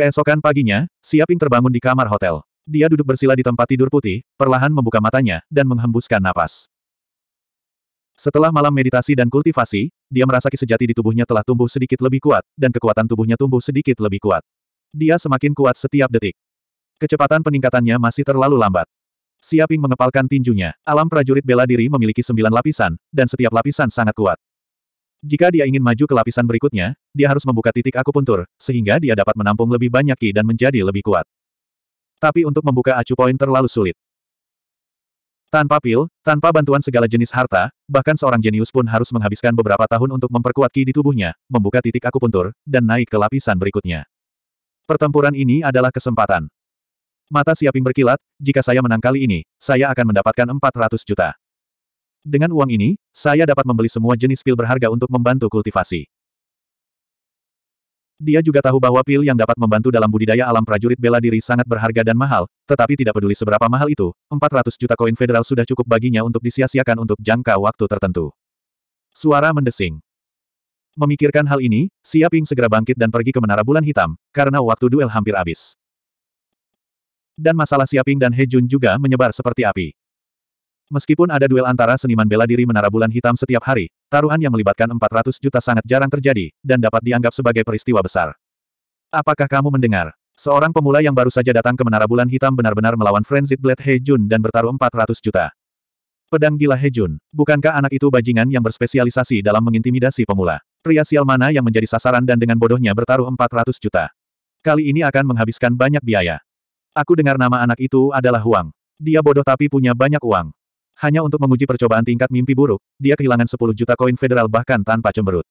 Keesokan paginya, Siaping terbangun di kamar hotel. Dia duduk bersila di tempat tidur putih, perlahan membuka matanya, dan menghembuskan napas. Setelah malam meditasi dan kultivasi, dia merasa sejati di tubuhnya telah tumbuh sedikit lebih kuat, dan kekuatan tubuhnya tumbuh sedikit lebih kuat. Dia semakin kuat setiap detik. Kecepatan peningkatannya masih terlalu lambat. Siaping mengepalkan tinjunya. Alam prajurit bela diri memiliki sembilan lapisan, dan setiap lapisan sangat kuat. Jika dia ingin maju ke lapisan berikutnya, dia harus membuka titik akupuntur, sehingga dia dapat menampung lebih banyak ki dan menjadi lebih kuat. Tapi untuk membuka acu poin terlalu sulit. Tanpa pil, tanpa bantuan segala jenis harta, bahkan seorang jenius pun harus menghabiskan beberapa tahun untuk memperkuat ki di tubuhnya, membuka titik akupuntur, dan naik ke lapisan berikutnya. Pertempuran ini adalah kesempatan. Mata Siaping berkilat, jika saya menang kali ini, saya akan mendapatkan 400 juta. Dengan uang ini, saya dapat membeli semua jenis pil berharga untuk membantu kultivasi. Dia juga tahu bahwa pil yang dapat membantu dalam budidaya alam prajurit bela diri sangat berharga dan mahal, tetapi tidak peduli seberapa mahal itu, 400 juta koin federal sudah cukup baginya untuk disia-siakan untuk jangka waktu tertentu. Suara mendesing. Memikirkan hal ini, Siaping segera bangkit dan pergi ke Menara Bulan Hitam, karena waktu duel hampir habis. Dan masalah Siaping dan He juga menyebar seperti api. Meskipun ada duel antara seniman bela diri Menara Bulan Hitam setiap hari, taruhan yang melibatkan 400 juta sangat jarang terjadi, dan dapat dianggap sebagai peristiwa besar. Apakah kamu mendengar? Seorang pemula yang baru saja datang ke Menara Bulan Hitam benar-benar melawan Frenzied Blade Hejun dan bertaruh 400 juta. Pedang gila Hejun, bukankah anak itu bajingan yang berspesialisasi dalam mengintimidasi pemula? Pria sial mana yang menjadi sasaran dan dengan bodohnya bertaruh 400 juta? Kali ini akan menghabiskan banyak biaya. Aku dengar nama anak itu adalah Huang. Dia bodoh tapi punya banyak uang. Hanya untuk menguji percobaan tingkat mimpi buruk, dia kehilangan 10 juta koin federal bahkan tanpa cemberut.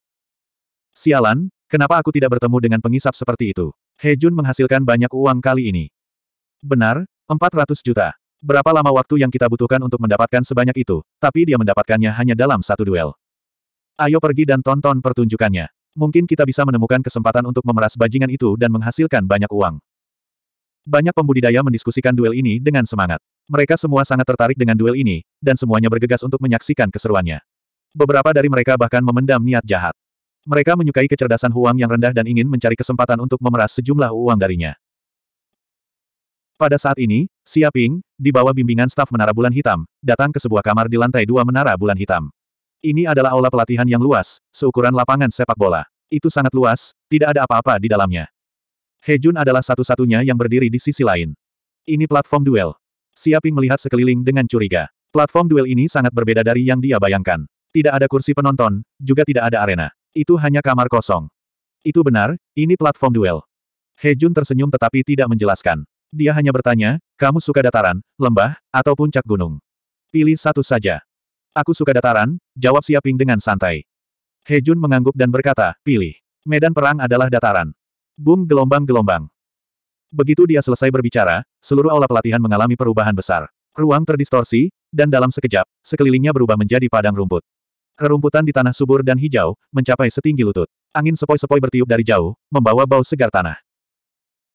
Sialan, kenapa aku tidak bertemu dengan pengisap seperti itu? He Jun menghasilkan banyak uang kali ini. Benar, 400 juta. Berapa lama waktu yang kita butuhkan untuk mendapatkan sebanyak itu, tapi dia mendapatkannya hanya dalam satu duel. Ayo pergi dan tonton pertunjukannya. Mungkin kita bisa menemukan kesempatan untuk memeras bajingan itu dan menghasilkan banyak uang. Banyak pembudidaya mendiskusikan duel ini dengan semangat. Mereka semua sangat tertarik dengan duel ini, dan semuanya bergegas untuk menyaksikan keseruannya. Beberapa dari mereka bahkan memendam niat jahat. Mereka menyukai kecerdasan Huang yang rendah dan ingin mencari kesempatan untuk memeras sejumlah uang darinya. Pada saat ini, Xia Ping, di bawah bimbingan staf Menara Bulan Hitam, datang ke sebuah kamar di lantai dua Menara Bulan Hitam. Ini adalah aula pelatihan yang luas, seukuran lapangan sepak bola. Itu sangat luas, tidak ada apa-apa di dalamnya. Hejun adalah satu-satunya yang berdiri di sisi lain. Ini platform duel. Siaping melihat sekeliling dengan curiga. Platform duel ini sangat berbeda dari yang dia bayangkan. Tidak ada kursi penonton, juga tidak ada arena. Itu hanya kamar kosong. Itu benar, ini platform duel. Hejun tersenyum tetapi tidak menjelaskan. Dia hanya bertanya, kamu suka dataran, lembah, atau puncak gunung? Pilih satu saja. Aku suka dataran, jawab Siaping dengan santai. Hejun mengangguk dan berkata, pilih. Medan perang adalah dataran. Boom gelombang-gelombang. Begitu dia selesai berbicara, seluruh aula pelatihan mengalami perubahan besar. Ruang terdistorsi, dan dalam sekejap, sekelilingnya berubah menjadi padang rumput. Rerumputan di tanah subur dan hijau, mencapai setinggi lutut. Angin sepoi-sepoi bertiup dari jauh, membawa bau segar tanah.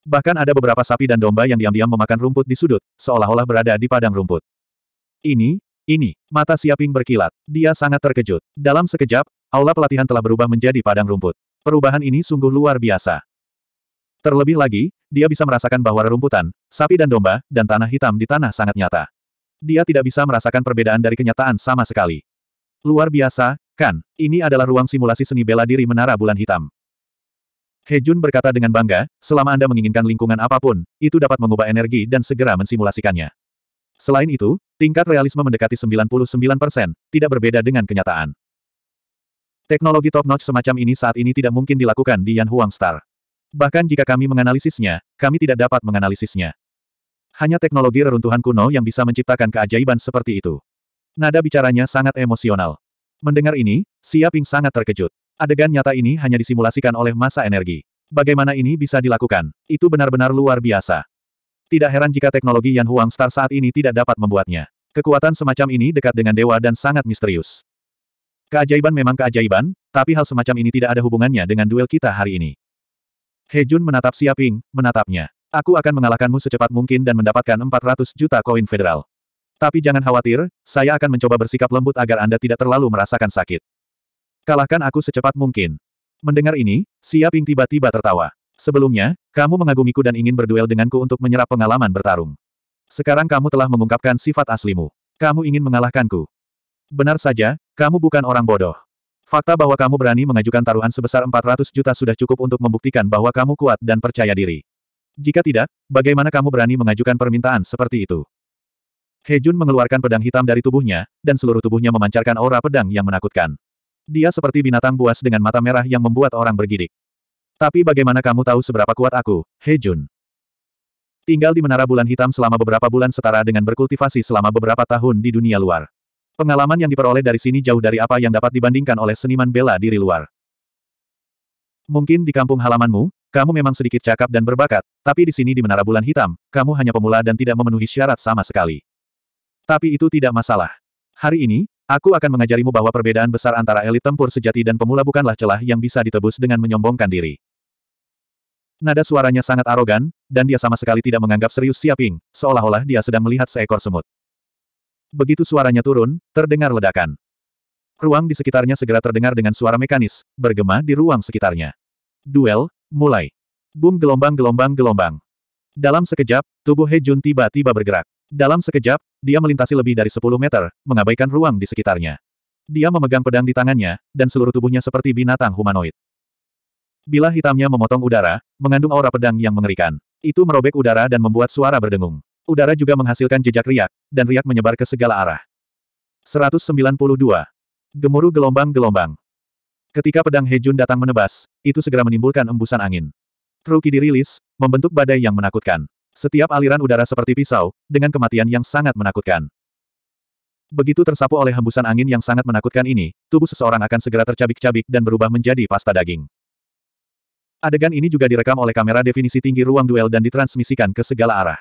Bahkan ada beberapa sapi dan domba yang diam-diam memakan rumput di sudut, seolah-olah berada di padang rumput. Ini, ini, mata Siaping berkilat. Dia sangat terkejut. Dalam sekejap, aula pelatihan telah berubah menjadi padang rumput. Perubahan ini sungguh luar biasa. Terlebih lagi, dia bisa merasakan bahwa rerumputan, sapi dan domba, dan tanah hitam di tanah sangat nyata. Dia tidak bisa merasakan perbedaan dari kenyataan sama sekali. Luar biasa, kan? Ini adalah ruang simulasi seni bela diri menara bulan hitam. Hejun berkata dengan bangga, selama Anda menginginkan lingkungan apapun, itu dapat mengubah energi dan segera mensimulasikannya. Selain itu, tingkat realisme mendekati 99%, tidak berbeda dengan kenyataan. Teknologi top-notch semacam ini saat ini tidak mungkin dilakukan di Yan Huang Star. Bahkan jika kami menganalisisnya, kami tidak dapat menganalisisnya. Hanya teknologi reruntuhan kuno yang bisa menciptakan keajaiban seperti itu. Nada bicaranya sangat emosional. Mendengar ini, Siaping sangat terkejut. Adegan nyata ini hanya disimulasikan oleh masa energi. Bagaimana ini bisa dilakukan? Itu benar-benar luar biasa. Tidak heran jika teknologi Yan Huang Star saat ini tidak dapat membuatnya. Kekuatan semacam ini dekat dengan dewa dan sangat misterius. Keajaiban memang keajaiban, tapi hal semacam ini tidak ada hubungannya dengan duel kita hari ini. He Jun menatap Siaping, menatapnya. Aku akan mengalahkanmu secepat mungkin dan mendapatkan 400 juta koin federal. Tapi jangan khawatir, saya akan mencoba bersikap lembut agar Anda tidak terlalu merasakan sakit. Kalahkan aku secepat mungkin. Mendengar ini, Siaping tiba-tiba tertawa. Sebelumnya, kamu mengagumiku dan ingin berduel denganku untuk menyerap pengalaman bertarung. Sekarang kamu telah mengungkapkan sifat aslimu. Kamu ingin mengalahkanku. Benar saja, kamu bukan orang bodoh. Fakta bahwa kamu berani mengajukan taruhan sebesar 400 juta sudah cukup untuk membuktikan bahwa kamu kuat dan percaya diri. Jika tidak, bagaimana kamu berani mengajukan permintaan seperti itu? Hejun mengeluarkan pedang hitam dari tubuhnya, dan seluruh tubuhnya memancarkan aura pedang yang menakutkan. Dia seperti binatang buas dengan mata merah yang membuat orang bergidik. Tapi bagaimana kamu tahu seberapa kuat aku, Hejun? Tinggal di Menara Bulan Hitam selama beberapa bulan setara dengan berkultivasi selama beberapa tahun di dunia luar. Pengalaman yang diperoleh dari sini jauh dari apa yang dapat dibandingkan oleh seniman bela diri luar. Mungkin di kampung halamanmu, kamu memang sedikit cakap dan berbakat, tapi di sini di Menara Bulan Hitam, kamu hanya pemula dan tidak memenuhi syarat sama sekali. Tapi itu tidak masalah. Hari ini, aku akan mengajarimu bahwa perbedaan besar antara elit tempur sejati dan pemula bukanlah celah yang bisa ditebus dengan menyombongkan diri. Nada suaranya sangat arogan, dan dia sama sekali tidak menganggap serius siaping, seolah-olah dia sedang melihat seekor semut begitu suaranya turun, terdengar ledakan. Ruang di sekitarnya segera terdengar dengan suara mekanis, bergema di ruang sekitarnya. Duel, mulai. Boom gelombang-gelombang-gelombang. Dalam sekejap, tubuh He Jun tiba-tiba bergerak. Dalam sekejap, dia melintasi lebih dari 10 meter, mengabaikan ruang di sekitarnya. Dia memegang pedang di tangannya, dan seluruh tubuhnya seperti binatang humanoid. Bila hitamnya memotong udara, mengandung aura pedang yang mengerikan. Itu merobek udara dan membuat suara berdengung. Udara juga menghasilkan jejak riak, dan riak menyebar ke segala arah. 192. Gemuruh gelombang-gelombang. Ketika pedang Hejun datang menebas, itu segera menimbulkan embusan angin. Truki dirilis, membentuk badai yang menakutkan. Setiap aliran udara seperti pisau, dengan kematian yang sangat menakutkan. Begitu tersapu oleh hembusan angin yang sangat menakutkan ini, tubuh seseorang akan segera tercabik-cabik dan berubah menjadi pasta daging. Adegan ini juga direkam oleh kamera definisi tinggi ruang duel dan ditransmisikan ke segala arah.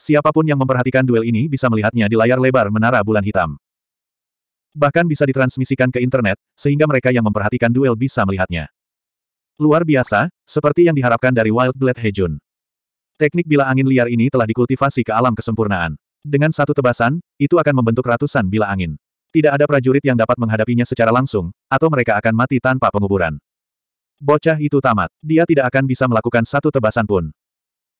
Siapapun yang memperhatikan duel ini bisa melihatnya di layar lebar menara bulan hitam. Bahkan bisa ditransmisikan ke internet, sehingga mereka yang memperhatikan duel bisa melihatnya. Luar biasa, seperti yang diharapkan dari Wild Blade Hejun. Teknik bila angin liar ini telah dikultivasi ke alam kesempurnaan. Dengan satu tebasan, itu akan membentuk ratusan bila angin. Tidak ada prajurit yang dapat menghadapinya secara langsung, atau mereka akan mati tanpa penguburan. Bocah itu tamat. Dia tidak akan bisa melakukan satu tebasan pun.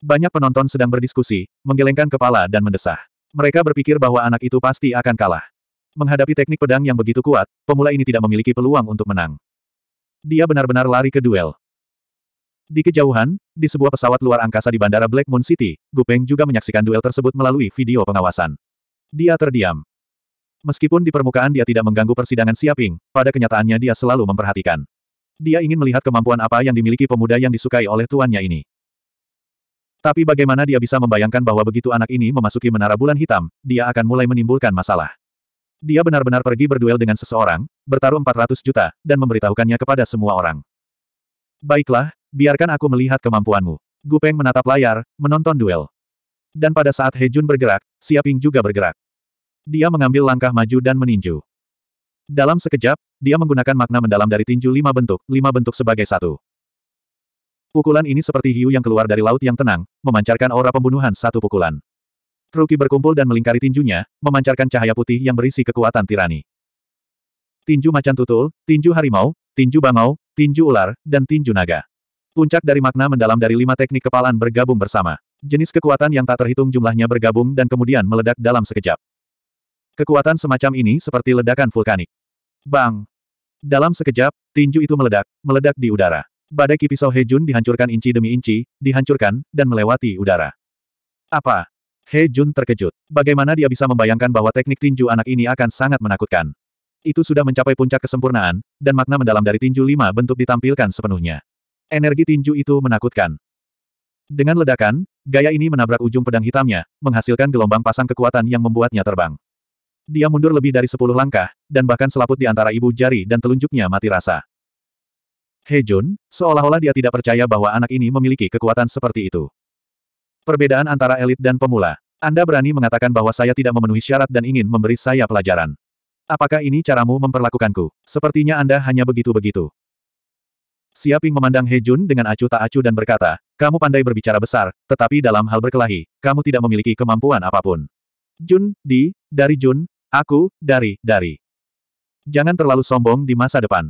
Banyak penonton sedang berdiskusi, menggelengkan kepala dan mendesah. Mereka berpikir bahwa anak itu pasti akan kalah. Menghadapi teknik pedang yang begitu kuat, pemula ini tidak memiliki peluang untuk menang. Dia benar-benar lari ke duel. Di kejauhan, di sebuah pesawat luar angkasa di bandara Black Moon City, Gu Peng juga menyaksikan duel tersebut melalui video pengawasan. Dia terdiam. Meskipun di permukaan dia tidak mengganggu persidangan Siaping, pada kenyataannya dia selalu memperhatikan. Dia ingin melihat kemampuan apa yang dimiliki pemuda yang disukai oleh tuannya ini. Tapi bagaimana dia bisa membayangkan bahwa begitu anak ini memasuki menara bulan hitam, dia akan mulai menimbulkan masalah. Dia benar-benar pergi berduel dengan seseorang, bertaruh 400 juta, dan memberitahukannya kepada semua orang. Baiklah, biarkan aku melihat kemampuanmu. Gu Peng menatap layar, menonton duel. Dan pada saat He Jun bergerak, Siaping juga bergerak. Dia mengambil langkah maju dan meninju. Dalam sekejap, dia menggunakan makna mendalam dari tinju lima bentuk, lima bentuk sebagai satu. Pukulan ini seperti hiu yang keluar dari laut yang tenang, memancarkan aura pembunuhan satu pukulan. Truki berkumpul dan melingkari tinjunya, memancarkan cahaya putih yang berisi kekuatan tirani. Tinju macan tutul, tinju harimau, tinju bangau, tinju ular, dan tinju naga. Puncak dari makna mendalam dari lima teknik kepalan bergabung bersama. Jenis kekuatan yang tak terhitung jumlahnya bergabung dan kemudian meledak dalam sekejap. Kekuatan semacam ini seperti ledakan vulkanik. Bang! Dalam sekejap, tinju itu meledak, meledak di udara. Badai kipisau Hejun dihancurkan inci demi inci, dihancurkan, dan melewati udara. Apa? Hejun terkejut. Bagaimana dia bisa membayangkan bahwa teknik tinju anak ini akan sangat menakutkan? Itu sudah mencapai puncak kesempurnaan, dan makna mendalam dari tinju lima bentuk ditampilkan sepenuhnya. Energi tinju itu menakutkan. Dengan ledakan, gaya ini menabrak ujung pedang hitamnya, menghasilkan gelombang pasang kekuatan yang membuatnya terbang. Dia mundur lebih dari sepuluh langkah, dan bahkan selaput di antara ibu jari dan telunjuknya mati rasa. He Jun, seolah-olah dia tidak percaya bahwa anak ini memiliki kekuatan seperti itu. Perbedaan antara elit dan pemula. Anda berani mengatakan bahwa saya tidak memenuhi syarat dan ingin memberi saya pelajaran. Apakah ini caramu memperlakukanku? Sepertinya Anda hanya begitu-begitu. Siaping memandang He Jun dengan acuh tak acuh dan berkata, kamu pandai berbicara besar, tetapi dalam hal berkelahi, kamu tidak memiliki kemampuan apapun. Jun, di, dari Jun, aku, dari, dari. Jangan terlalu sombong di masa depan.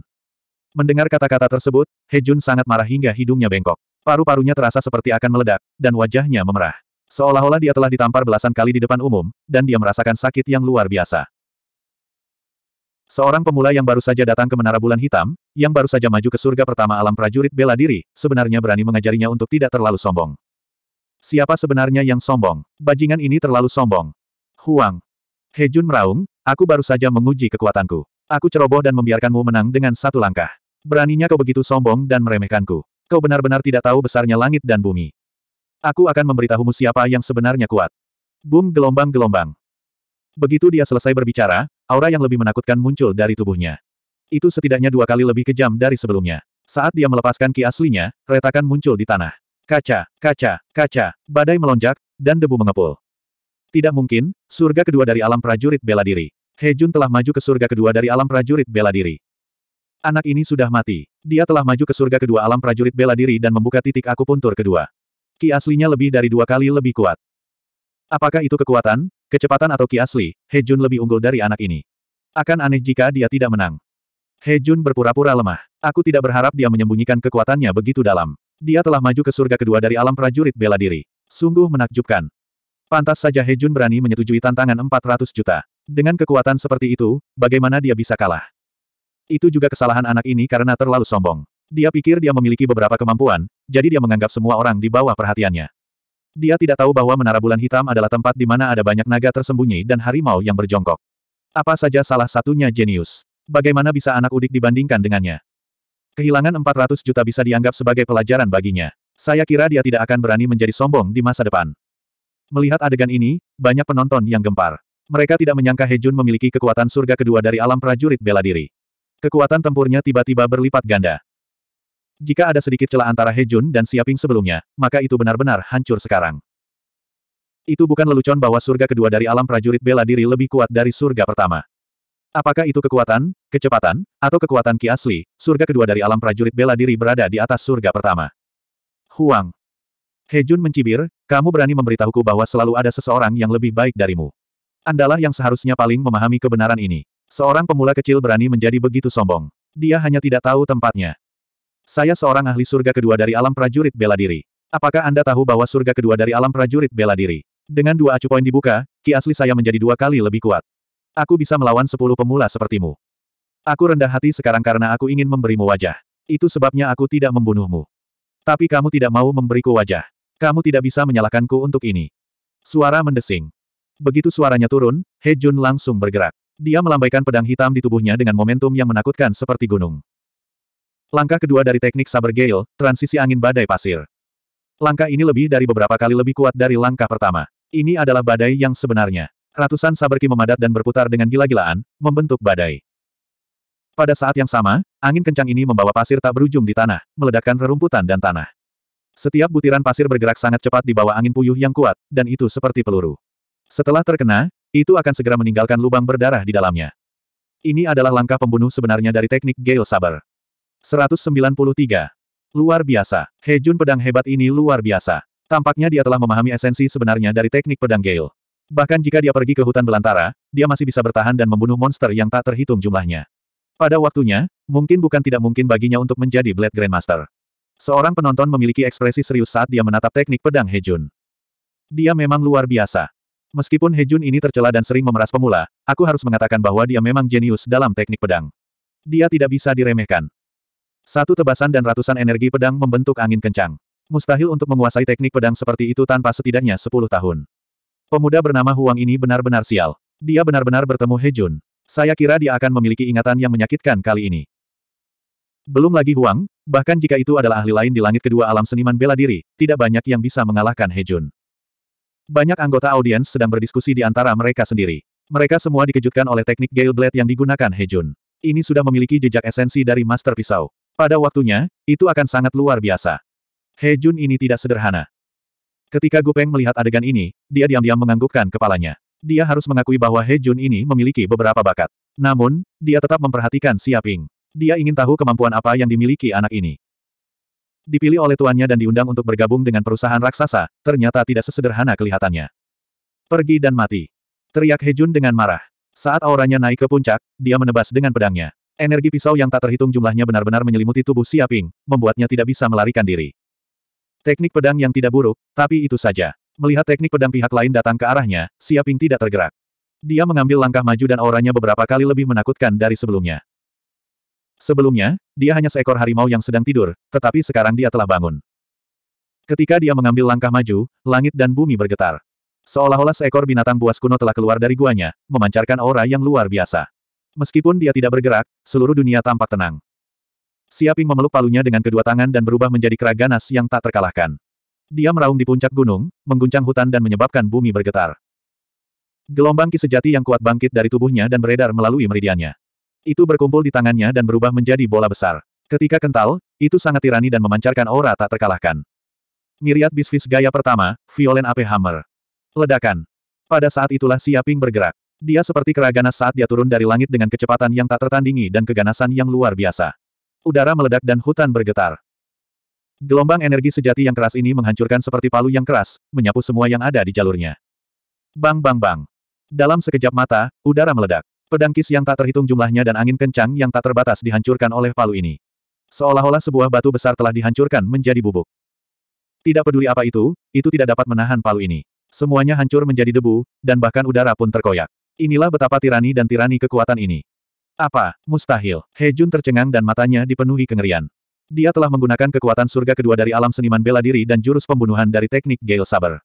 Mendengar kata-kata tersebut, He Jun sangat marah hingga hidungnya bengkok. Paru-parunya terasa seperti akan meledak, dan wajahnya memerah. Seolah-olah dia telah ditampar belasan kali di depan umum, dan dia merasakan sakit yang luar biasa. Seorang pemula yang baru saja datang ke Menara Bulan Hitam, yang baru saja maju ke surga pertama alam prajurit bela diri, sebenarnya berani mengajarinya untuk tidak terlalu sombong. Siapa sebenarnya yang sombong? Bajingan ini terlalu sombong. Huang. Hejun meraung, aku baru saja menguji kekuatanku. Aku ceroboh dan membiarkanmu menang dengan satu langkah. Beraninya kau begitu sombong dan meremehkanku. Kau benar-benar tidak tahu besarnya langit dan bumi. Aku akan memberitahumu siapa yang sebenarnya kuat. Boom gelombang-gelombang. Begitu dia selesai berbicara, aura yang lebih menakutkan muncul dari tubuhnya. Itu setidaknya dua kali lebih kejam dari sebelumnya. Saat dia melepaskan ki aslinya, retakan muncul di tanah. Kaca, kaca, kaca, badai melonjak, dan debu mengepul. Tidak mungkin, surga kedua dari alam prajurit bela diri. Hejun telah maju ke surga kedua dari alam prajurit bela diri. Anak ini sudah mati. Dia telah maju ke surga kedua alam prajurit bela diri dan membuka titik akupuntur kedua. Ki aslinya lebih dari dua kali lebih kuat. Apakah itu kekuatan, kecepatan atau ki asli, Hejun lebih unggul dari anak ini. Akan aneh jika dia tidak menang. Hejun berpura-pura lemah. Aku tidak berharap dia menyembunyikan kekuatannya begitu dalam. Dia telah maju ke surga kedua dari alam prajurit bela diri. Sungguh menakjubkan. Pantas saja Hejun berani menyetujui tantangan 400 juta. Dengan kekuatan seperti itu, bagaimana dia bisa kalah? Itu juga kesalahan anak ini karena terlalu sombong. Dia pikir dia memiliki beberapa kemampuan, jadi dia menganggap semua orang di bawah perhatiannya. Dia tidak tahu bahwa Menara Bulan Hitam adalah tempat di mana ada banyak naga tersembunyi dan harimau yang berjongkok. Apa saja salah satunya jenius. Bagaimana bisa anak udik dibandingkan dengannya? Kehilangan 400 juta bisa dianggap sebagai pelajaran baginya. Saya kira dia tidak akan berani menjadi sombong di masa depan. Melihat adegan ini, banyak penonton yang gempar. Mereka tidak menyangka Hejun memiliki kekuatan surga kedua dari alam prajurit bela diri. Kekuatan tempurnya tiba-tiba berlipat ganda. Jika ada sedikit celah antara Hejun dan Siaping sebelumnya, maka itu benar-benar hancur sekarang. Itu bukan lelucon bahwa surga kedua dari alam prajurit bela diri lebih kuat dari surga pertama. Apakah itu kekuatan, kecepatan, atau kekuatan ki asli, surga kedua dari alam prajurit bela diri berada di atas surga pertama. Huang. Hejun mencibir, kamu berani memberitahuku bahwa selalu ada seseorang yang lebih baik darimu. Andalah yang seharusnya paling memahami kebenaran ini. Seorang pemula kecil berani menjadi begitu sombong. Dia hanya tidak tahu tempatnya. Saya seorang ahli surga kedua dari alam prajurit bela diri. Apakah Anda tahu bahwa surga kedua dari alam prajurit bela diri? Dengan dua acu poin dibuka, ki asli saya menjadi dua kali lebih kuat. Aku bisa melawan sepuluh pemula sepertimu. Aku rendah hati sekarang karena aku ingin memberimu wajah. Itu sebabnya aku tidak membunuhmu. Tapi kamu tidak mau memberiku wajah. Kamu tidak bisa menyalahkanku untuk ini. Suara mendesing. Begitu suaranya turun, He Jun langsung bergerak. Dia melambaikan pedang hitam di tubuhnya dengan momentum yang menakutkan seperti gunung. Langkah kedua dari teknik Saber Gale, transisi angin badai pasir. Langkah ini lebih dari beberapa kali lebih kuat dari langkah pertama. Ini adalah badai yang sebenarnya. Ratusan saberki memadat dan berputar dengan gila-gilaan, membentuk badai. Pada saat yang sama, angin kencang ini membawa pasir tak berujung di tanah, meledakkan rerumputan dan tanah. Setiap butiran pasir bergerak sangat cepat di bawah angin puyuh yang kuat, dan itu seperti peluru. Setelah terkena, itu akan segera meninggalkan lubang berdarah di dalamnya. Ini adalah langkah pembunuh sebenarnya dari teknik Gale Saber. 193. Luar biasa. Hejun pedang hebat ini luar biasa. Tampaknya dia telah memahami esensi sebenarnya dari teknik pedang Gale. Bahkan jika dia pergi ke hutan belantara, dia masih bisa bertahan dan membunuh monster yang tak terhitung jumlahnya. Pada waktunya, mungkin bukan tidak mungkin baginya untuk menjadi Blade Grandmaster. Seorang penonton memiliki ekspresi serius saat dia menatap teknik pedang Hejun. Dia memang luar biasa. Meskipun Hejun ini tercela dan sering memeras pemula, aku harus mengatakan bahwa dia memang jenius dalam teknik pedang. Dia tidak bisa diremehkan. Satu tebasan dan ratusan energi pedang membentuk angin kencang. Mustahil untuk menguasai teknik pedang seperti itu tanpa setidaknya 10 tahun. Pemuda bernama Huang ini benar-benar sial. Dia benar-benar bertemu Hejun. Saya kira dia akan memiliki ingatan yang menyakitkan kali ini. Belum lagi Huang, bahkan jika itu adalah ahli lain di langit kedua alam seniman bela diri, tidak banyak yang bisa mengalahkan Hejun. Banyak anggota audiens sedang berdiskusi di antara mereka sendiri. Mereka semua dikejutkan oleh teknik Gale Blade yang digunakan Hejun. Ini sudah memiliki jejak esensi dari Master Pisau. Pada waktunya, itu akan sangat luar biasa. Hejun ini tidak sederhana. Ketika Gupeng melihat adegan ini, dia diam-diam menganggukkan kepalanya. Dia harus mengakui bahwa Hejun ini memiliki beberapa bakat. Namun, dia tetap memperhatikan Siaping. Dia ingin tahu kemampuan apa yang dimiliki anak ini. Dipilih oleh tuannya dan diundang untuk bergabung dengan perusahaan raksasa, ternyata tidak sesederhana kelihatannya. Pergi dan mati. Teriak Hejun dengan marah. Saat auranya naik ke puncak, dia menebas dengan pedangnya. Energi pisau yang tak terhitung jumlahnya benar-benar menyelimuti tubuh Siaping, membuatnya tidak bisa melarikan diri. Teknik pedang yang tidak buruk, tapi itu saja. Melihat teknik pedang pihak lain datang ke arahnya, Siaping tidak tergerak. Dia mengambil langkah maju dan auranya beberapa kali lebih menakutkan dari sebelumnya. Sebelumnya, dia hanya seekor harimau yang sedang tidur, tetapi sekarang dia telah bangun. Ketika dia mengambil langkah maju, langit dan bumi bergetar. Seolah-olah seekor binatang buas kuno telah keluar dari guanya, memancarkan aura yang luar biasa. Meskipun dia tidak bergerak, seluruh dunia tampak tenang. Siaping memeluk palunya dengan kedua tangan dan berubah menjadi ganas yang tak terkalahkan. Dia meraung di puncak gunung, mengguncang hutan dan menyebabkan bumi bergetar. Gelombang ki sejati yang kuat bangkit dari tubuhnya dan beredar melalui meridiannya. Itu berkumpul di tangannya dan berubah menjadi bola besar. Ketika kental, itu sangat tirani dan memancarkan aura tak terkalahkan. Miriat bisvis gaya pertama, Violent Ape Hammer. Ledakan. Pada saat itulah Siaping bergerak. Dia seperti keraganas saat dia turun dari langit dengan kecepatan yang tak tertandingi dan keganasan yang luar biasa. Udara meledak dan hutan bergetar. Gelombang energi sejati yang keras ini menghancurkan seperti palu yang keras, menyapu semua yang ada di jalurnya. Bang bang bang. Dalam sekejap mata, udara meledak. Pedang kis yang tak terhitung jumlahnya dan angin kencang yang tak terbatas dihancurkan oleh palu ini. Seolah-olah sebuah batu besar telah dihancurkan menjadi bubuk. Tidak peduli apa itu, itu tidak dapat menahan palu ini. Semuanya hancur menjadi debu, dan bahkan udara pun terkoyak. Inilah betapa tirani dan tirani kekuatan ini. Apa? Mustahil. Hejun tercengang dan matanya dipenuhi kengerian. Dia telah menggunakan kekuatan surga kedua dari alam seniman bela diri dan jurus pembunuhan dari teknik Gale Saber.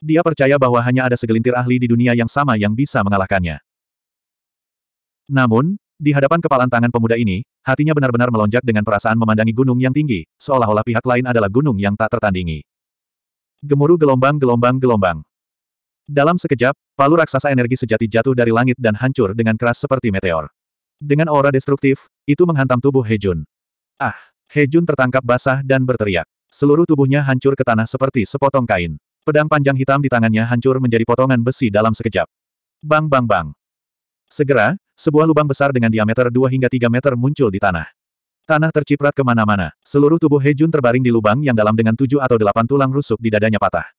Dia percaya bahwa hanya ada segelintir ahli di dunia yang sama yang bisa mengalahkannya. Namun, di hadapan kepalan tangan pemuda ini, hatinya benar-benar melonjak dengan perasaan memandangi gunung yang tinggi, seolah-olah pihak lain adalah gunung yang tak tertandingi. Gemuruh gelombang-gelombang-gelombang. Dalam sekejap, palu raksasa energi sejati jatuh dari langit dan hancur dengan keras seperti meteor. Dengan aura destruktif, itu menghantam tubuh Hejun. Ah! Hejun tertangkap basah dan berteriak. Seluruh tubuhnya hancur ke tanah seperti sepotong kain. Pedang panjang hitam di tangannya hancur menjadi potongan besi dalam sekejap. Bang bang bang. Segera, sebuah lubang besar dengan diameter 2 hingga 3 meter muncul di tanah. Tanah terciprat kemana-mana, seluruh tubuh Hejun terbaring di lubang yang dalam dengan tujuh atau delapan tulang rusuk di dadanya patah.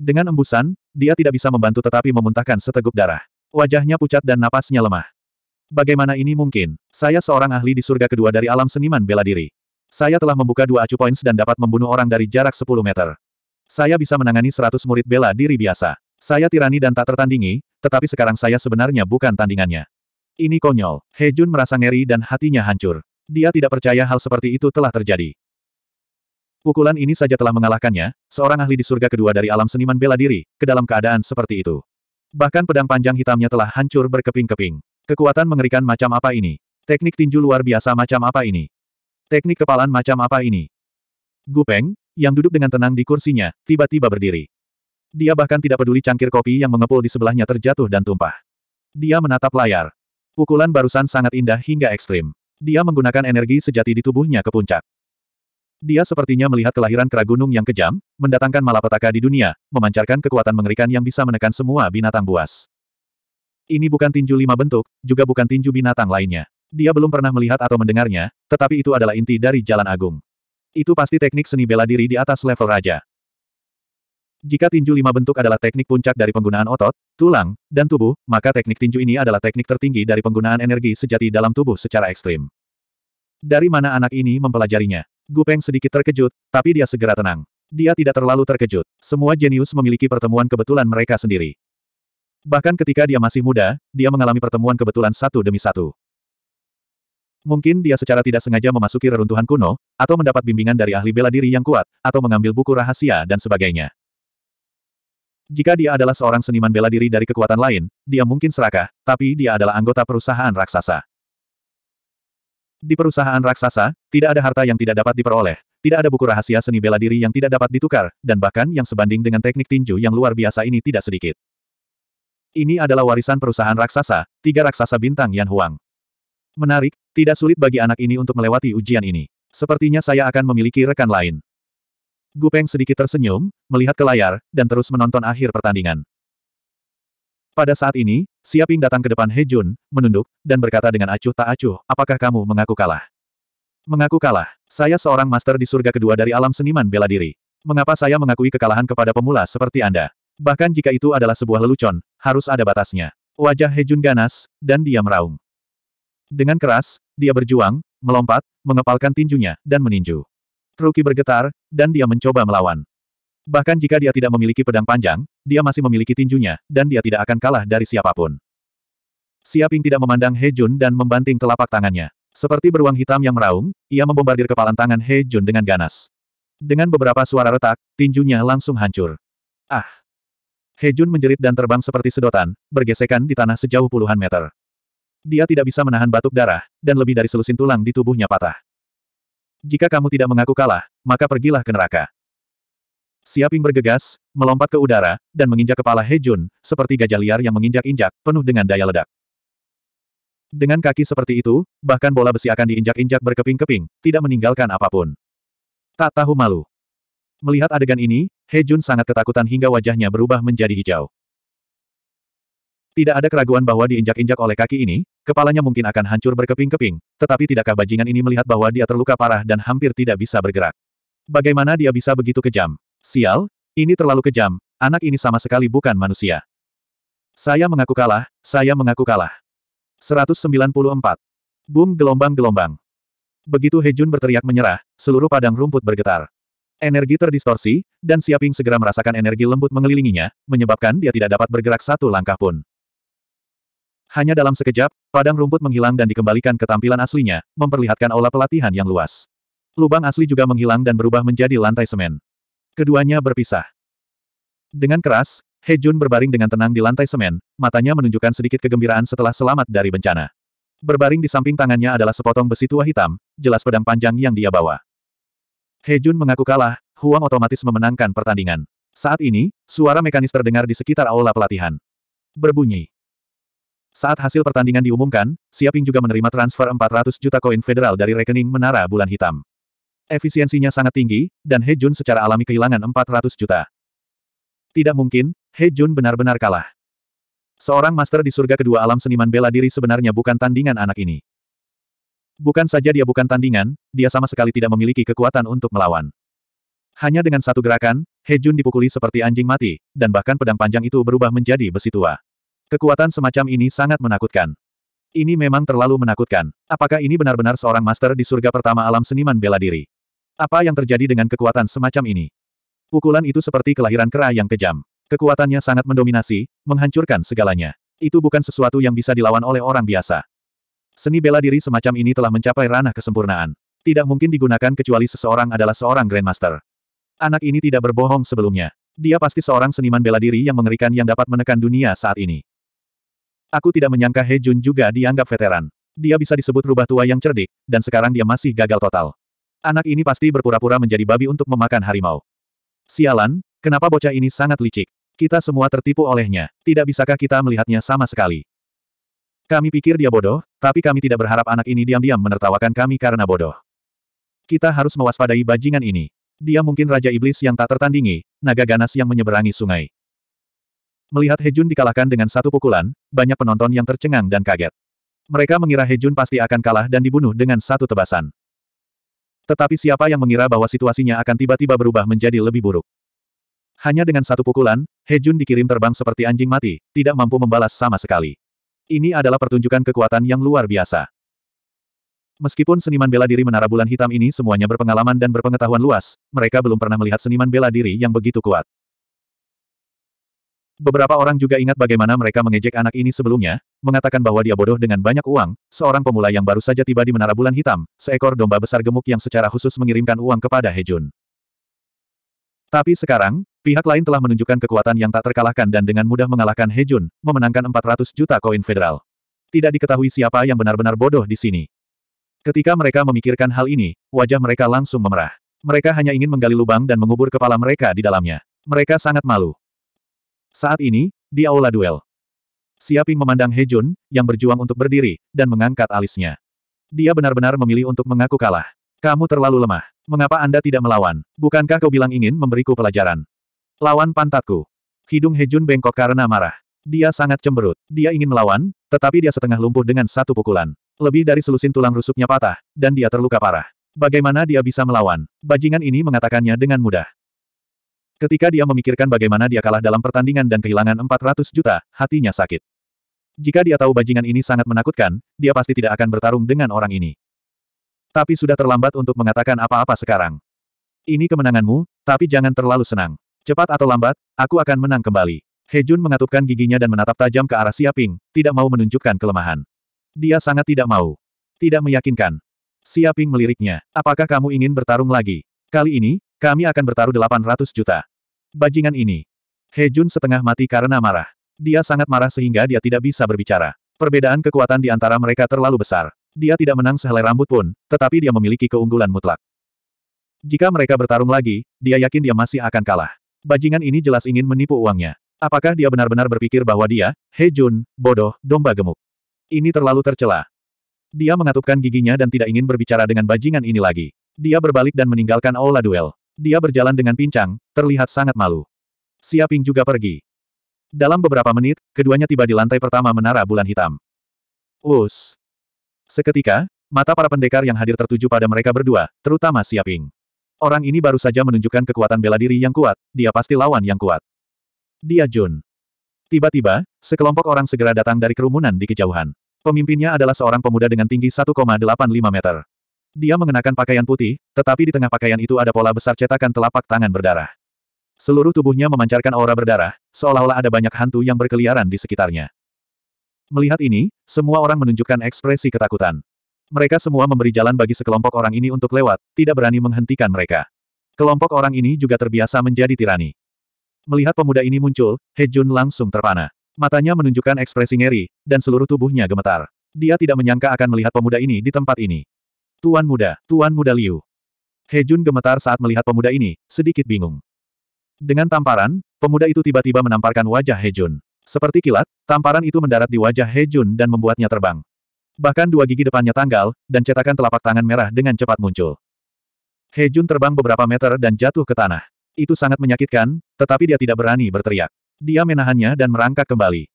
Dengan embusan, dia tidak bisa membantu tetapi memuntahkan seteguk darah. Wajahnya pucat dan napasnya lemah. Bagaimana ini mungkin? Saya seorang ahli di surga kedua dari alam seniman bela diri. Saya telah membuka dua acu points dan dapat membunuh orang dari jarak 10 meter. Saya bisa menangani 100 murid bela diri biasa. Saya tirani dan tak tertandingi, tetapi sekarang saya sebenarnya bukan tandingannya. Ini konyol. He Jun merasa ngeri dan hatinya hancur. Dia tidak percaya hal seperti itu telah terjadi. Pukulan ini saja telah mengalahkannya, seorang ahli di surga kedua dari alam seniman bela diri, ke dalam keadaan seperti itu. Bahkan pedang panjang hitamnya telah hancur berkeping-keping. Kekuatan mengerikan macam apa ini? Teknik tinju luar biasa macam apa ini? Teknik kepalan macam apa ini? Gupeng, yang duduk dengan tenang di kursinya, tiba-tiba berdiri. Dia bahkan tidak peduli cangkir kopi yang mengepul di sebelahnya terjatuh dan tumpah. Dia menatap layar. Pukulan barusan sangat indah hingga ekstrim. Dia menggunakan energi sejati di tubuhnya ke puncak. Dia sepertinya melihat kelahiran kera gunung yang kejam, mendatangkan malapetaka di dunia, memancarkan kekuatan mengerikan yang bisa menekan semua binatang buas. Ini bukan tinju lima bentuk, juga bukan tinju binatang lainnya. Dia belum pernah melihat atau mendengarnya, tetapi itu adalah inti dari Jalan Agung. Itu pasti teknik seni bela diri di atas level raja. Jika tinju lima bentuk adalah teknik puncak dari penggunaan otot, tulang, dan tubuh, maka teknik tinju ini adalah teknik tertinggi dari penggunaan energi sejati dalam tubuh secara ekstrim. Dari mana anak ini mempelajarinya? Gu Peng sedikit terkejut, tapi dia segera tenang. Dia tidak terlalu terkejut. Semua jenius memiliki pertemuan kebetulan mereka sendiri. Bahkan ketika dia masih muda, dia mengalami pertemuan kebetulan satu demi satu. Mungkin dia secara tidak sengaja memasuki reruntuhan kuno, atau mendapat bimbingan dari ahli bela diri yang kuat, atau mengambil buku rahasia dan sebagainya. Jika dia adalah seorang seniman bela diri dari kekuatan lain, dia mungkin serakah, tapi dia adalah anggota perusahaan raksasa. Di perusahaan raksasa, tidak ada harta yang tidak dapat diperoleh, tidak ada buku rahasia seni bela diri yang tidak dapat ditukar, dan bahkan yang sebanding dengan teknik tinju yang luar biasa ini tidak sedikit. Ini adalah warisan perusahaan raksasa, tiga raksasa bintang Yan Huang. Menarik, tidak sulit bagi anak ini untuk melewati ujian ini. Sepertinya saya akan memiliki rekan lain. Gu Peng sedikit tersenyum, melihat ke layar, dan terus menonton akhir pertandingan. Pada saat ini, Siaping datang ke depan He Jun, menunduk, dan berkata dengan acuh tak acuh, apakah kamu mengaku kalah? Mengaku kalah, saya seorang master di surga kedua dari alam seniman bela diri. Mengapa saya mengakui kekalahan kepada pemula seperti Anda? Bahkan jika itu adalah sebuah lelucon, harus ada batasnya. Wajah He Jun ganas, dan dia meraung. Dengan keras, dia berjuang, melompat, mengepalkan tinjunya, dan meninju. Ruki bergetar, dan dia mencoba melawan. Bahkan jika dia tidak memiliki pedang panjang, dia masih memiliki tinjunya, dan dia tidak akan kalah dari siapapun. Siaping tidak memandang He Jun dan membanting telapak tangannya. Seperti beruang hitam yang meraung, ia membombardir kepalan tangan He Jun dengan ganas. Dengan beberapa suara retak, tinjunya langsung hancur. Ah! He Jun menjerit dan terbang seperti sedotan, bergesekan di tanah sejauh puluhan meter. Dia tidak bisa menahan batuk darah, dan lebih dari selusin tulang di tubuhnya patah. Jika kamu tidak mengaku kalah, maka pergilah ke neraka. Siaping bergegas, melompat ke udara, dan menginjak kepala Hejun, seperti gajah liar yang menginjak-injak, penuh dengan daya ledak. Dengan kaki seperti itu, bahkan bola besi akan diinjak-injak berkeping-keping, tidak meninggalkan apapun. Tak tahu malu. Melihat adegan ini, Hejun sangat ketakutan hingga wajahnya berubah menjadi hijau. Tidak ada keraguan bahwa diinjak-injak oleh kaki ini, kepalanya mungkin akan hancur berkeping-keping, tetapi tidakkah bajingan ini melihat bahwa dia terluka parah dan hampir tidak bisa bergerak? Bagaimana dia bisa begitu kejam? Sial, ini terlalu kejam, anak ini sama sekali bukan manusia. Saya mengaku kalah, saya mengaku kalah. 194. Boom gelombang-gelombang. Begitu Hejun berteriak menyerah, seluruh padang rumput bergetar. Energi terdistorsi, dan Siaping segera merasakan energi lembut mengelilinginya, menyebabkan dia tidak dapat bergerak satu langkah pun. Hanya dalam sekejap, padang rumput menghilang dan dikembalikan ke tampilan aslinya, memperlihatkan aula pelatihan yang luas. Lubang asli juga menghilang dan berubah menjadi lantai semen. Keduanya berpisah. Dengan keras, Jun berbaring dengan tenang di lantai semen, matanya menunjukkan sedikit kegembiraan setelah selamat dari bencana. Berbaring di samping tangannya adalah sepotong besi tua hitam, jelas pedang panjang yang dia bawa. Jun mengaku kalah, Huang otomatis memenangkan pertandingan. Saat ini, suara mekanis terdengar di sekitar aula pelatihan. Berbunyi. Saat hasil pertandingan diumumkan, Siaping juga menerima transfer 400 juta koin federal dari rekening Menara Bulan Hitam. Efisiensinya sangat tinggi, dan He Jun secara alami kehilangan 400 juta. Tidak mungkin, He Jun benar-benar kalah. Seorang master di surga kedua alam seniman bela diri sebenarnya bukan tandingan anak ini. Bukan saja dia bukan tandingan, dia sama sekali tidak memiliki kekuatan untuk melawan. Hanya dengan satu gerakan, He Jun dipukuli seperti anjing mati, dan bahkan pedang panjang itu berubah menjadi besi tua. Kekuatan semacam ini sangat menakutkan. Ini memang terlalu menakutkan. Apakah ini benar-benar seorang master di surga pertama alam seniman bela diri? Apa yang terjadi dengan kekuatan semacam ini? Pukulan itu seperti kelahiran kera yang kejam. Kekuatannya sangat mendominasi, menghancurkan segalanya. Itu bukan sesuatu yang bisa dilawan oleh orang biasa. Seni bela diri semacam ini telah mencapai ranah kesempurnaan. Tidak mungkin digunakan kecuali seseorang adalah seorang Grandmaster. Anak ini tidak berbohong sebelumnya. Dia pasti seorang seniman bela diri yang mengerikan yang dapat menekan dunia saat ini. Aku tidak menyangka He Jun juga dianggap veteran. Dia bisa disebut rubah tua yang cerdik, dan sekarang dia masih gagal total. Anak ini pasti berpura-pura menjadi babi untuk memakan harimau. Sialan, kenapa bocah ini sangat licik? Kita semua tertipu olehnya, tidak bisakah kita melihatnya sama sekali? Kami pikir dia bodoh, tapi kami tidak berharap anak ini diam-diam menertawakan kami karena bodoh. Kita harus mewaspadai bajingan ini. Dia mungkin Raja Iblis yang tak tertandingi, naga ganas yang menyeberangi sungai. Melihat Hejun dikalahkan dengan satu pukulan, banyak penonton yang tercengang dan kaget. Mereka mengira Hejun pasti akan kalah dan dibunuh dengan satu tebasan. Tetapi siapa yang mengira bahwa situasinya akan tiba-tiba berubah menjadi lebih buruk? Hanya dengan satu pukulan, Hejun dikirim terbang seperti anjing mati, tidak mampu membalas sama sekali. Ini adalah pertunjukan kekuatan yang luar biasa. Meskipun seniman bela diri Menara Bulan Hitam ini semuanya berpengalaman dan berpengetahuan luas, mereka belum pernah melihat seniman bela diri yang begitu kuat. Beberapa orang juga ingat bagaimana mereka mengejek anak ini sebelumnya, mengatakan bahwa dia bodoh dengan banyak uang, seorang pemula yang baru saja tiba di Menara Bulan Hitam, seekor domba besar gemuk yang secara khusus mengirimkan uang kepada Hejun. Tapi sekarang, pihak lain telah menunjukkan kekuatan yang tak terkalahkan dan dengan mudah mengalahkan Hejun, memenangkan 400 juta koin federal. Tidak diketahui siapa yang benar-benar bodoh di sini. Ketika mereka memikirkan hal ini, wajah mereka langsung memerah. Mereka hanya ingin menggali lubang dan mengubur kepala mereka di dalamnya. Mereka sangat malu. Saat ini, di aula duel. Siaping memandang Hejun, yang berjuang untuk berdiri, dan mengangkat alisnya. Dia benar-benar memilih untuk mengaku kalah. Kamu terlalu lemah. Mengapa Anda tidak melawan? Bukankah kau bilang ingin memberiku pelajaran? Lawan pantatku. Hidung Hejun bengkok karena marah. Dia sangat cemberut. Dia ingin melawan, tetapi dia setengah lumpuh dengan satu pukulan. Lebih dari selusin tulang rusuknya patah, dan dia terluka parah. Bagaimana dia bisa melawan? Bajingan ini mengatakannya dengan mudah. Ketika dia memikirkan bagaimana dia kalah dalam pertandingan dan kehilangan 400 juta, hatinya sakit. Jika dia tahu bajingan ini sangat menakutkan, dia pasti tidak akan bertarung dengan orang ini. Tapi sudah terlambat untuk mengatakan apa-apa sekarang. Ini kemenanganmu, tapi jangan terlalu senang. Cepat atau lambat, aku akan menang kembali. He Jun mengatupkan giginya dan menatap tajam ke arah Siaping, tidak mau menunjukkan kelemahan. Dia sangat tidak mau. Tidak meyakinkan. Siaping meliriknya. Apakah kamu ingin bertarung lagi? Kali ini, kami akan bertaruh 800 juta. Bajingan ini. Jun setengah mati karena marah. Dia sangat marah sehingga dia tidak bisa berbicara. Perbedaan kekuatan di antara mereka terlalu besar. Dia tidak menang sehelai rambut pun, tetapi dia memiliki keunggulan mutlak. Jika mereka bertarung lagi, dia yakin dia masih akan kalah. Bajingan ini jelas ingin menipu uangnya. Apakah dia benar-benar berpikir bahwa dia, Jun, bodoh, domba gemuk? Ini terlalu tercela. Dia mengatupkan giginya dan tidak ingin berbicara dengan bajingan ini lagi. Dia berbalik dan meninggalkan aula duel. Dia berjalan dengan pincang, terlihat sangat malu. Siaping juga pergi. Dalam beberapa menit, keduanya tiba di lantai pertama menara bulan hitam. Us. Seketika, mata para pendekar yang hadir tertuju pada mereka berdua, terutama Siaping. Orang ini baru saja menunjukkan kekuatan bela diri yang kuat, dia pasti lawan yang kuat. Dia Jun. Tiba-tiba, sekelompok orang segera datang dari kerumunan di kejauhan. Pemimpinnya adalah seorang pemuda dengan tinggi 1,85 meter. Dia mengenakan pakaian putih, tetapi di tengah pakaian itu ada pola besar cetakan telapak tangan berdarah. Seluruh tubuhnya memancarkan aura berdarah, seolah-olah ada banyak hantu yang berkeliaran di sekitarnya. Melihat ini, semua orang menunjukkan ekspresi ketakutan. Mereka semua memberi jalan bagi sekelompok orang ini untuk lewat, tidak berani menghentikan mereka. Kelompok orang ini juga terbiasa menjadi tirani. Melihat pemuda ini muncul, Hejun langsung terpana. Matanya menunjukkan ekspresi ngeri, dan seluruh tubuhnya gemetar. Dia tidak menyangka akan melihat pemuda ini di tempat ini. Tuan muda, Tuan muda Liu. Hejun gemetar saat melihat pemuda ini, sedikit bingung. Dengan tamparan, pemuda itu tiba-tiba menamparkan wajah Hejun. Seperti kilat, tamparan itu mendarat di wajah Hejun dan membuatnya terbang. Bahkan dua gigi depannya tanggal, dan cetakan telapak tangan merah dengan cepat muncul. Hejun terbang beberapa meter dan jatuh ke tanah. Itu sangat menyakitkan, tetapi dia tidak berani berteriak. Dia menahannya dan merangkak kembali.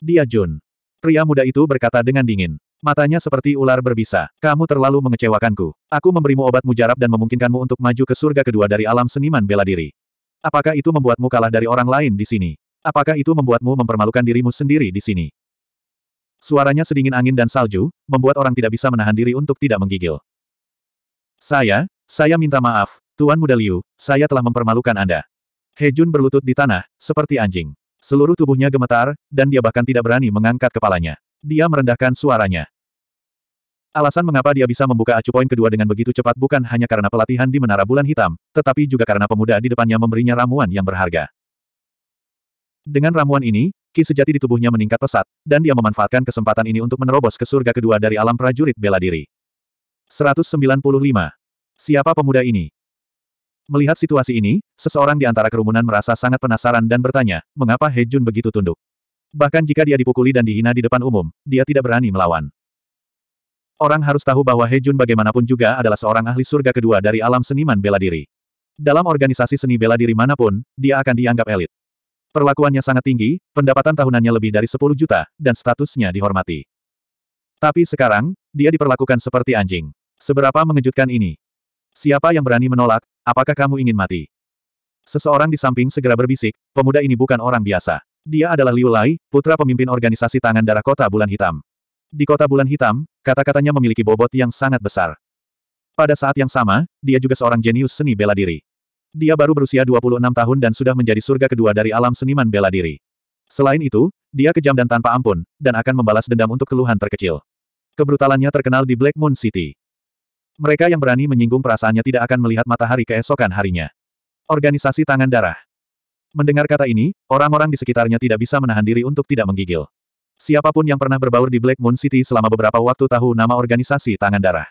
Dia Jun. Pria muda itu berkata dengan dingin. Matanya seperti ular berbisa. Kamu terlalu mengecewakanku. Aku memberimu obat mujarab dan memungkinkanmu untuk maju ke surga kedua dari alam seniman bela diri. Apakah itu membuatmu kalah dari orang lain di sini? Apakah itu membuatmu mempermalukan dirimu sendiri di sini? Suaranya sedingin angin dan salju, membuat orang tidak bisa menahan diri untuk tidak menggigil. Saya, saya minta maaf, Tuan Muda Liu, saya telah mempermalukan Anda. He Jun berlutut di tanah, seperti anjing. Seluruh tubuhnya gemetar, dan dia bahkan tidak berani mengangkat kepalanya. Dia merendahkan suaranya. Alasan mengapa dia bisa membuka acu poin kedua dengan begitu cepat bukan hanya karena pelatihan di Menara Bulan Hitam, tetapi juga karena pemuda di depannya memberinya ramuan yang berharga. Dengan ramuan ini, ki sejati di tubuhnya meningkat pesat, dan dia memanfaatkan kesempatan ini untuk menerobos ke surga kedua dari alam prajurit bela diri. 195. Siapa pemuda ini? Melihat situasi ini, seseorang di antara kerumunan merasa sangat penasaran dan bertanya, mengapa Hejun begitu tunduk? Bahkan jika dia dipukuli dan dihina di depan umum, dia tidak berani melawan. Orang harus tahu bahwa Hejun bagaimanapun juga adalah seorang ahli surga kedua dari alam seniman bela diri. Dalam organisasi seni bela diri manapun, dia akan dianggap elit. Perlakuannya sangat tinggi, pendapatan tahunannya lebih dari 10 juta, dan statusnya dihormati. Tapi sekarang, dia diperlakukan seperti anjing. Seberapa mengejutkan ini? Siapa yang berani menolak, apakah kamu ingin mati? Seseorang di samping segera berbisik, pemuda ini bukan orang biasa. Dia adalah Liu Lai, putra pemimpin organisasi Tangan Darah Kota Bulan Hitam. Di Kota Bulan Hitam, kata-katanya memiliki bobot yang sangat besar. Pada saat yang sama, dia juga seorang jenius seni bela diri. Dia baru berusia 26 tahun dan sudah menjadi surga kedua dari alam seniman bela diri. Selain itu, dia kejam dan tanpa ampun, dan akan membalas dendam untuk keluhan terkecil. Kebrutalannya terkenal di Black Moon City. Mereka yang berani menyinggung perasaannya tidak akan melihat matahari keesokan harinya. Organisasi Tangan Darah Mendengar kata ini, orang-orang di sekitarnya tidak bisa menahan diri untuk tidak menggigil. Siapapun yang pernah berbaur di Black Moon City selama beberapa waktu tahu nama organisasi Tangan Darah.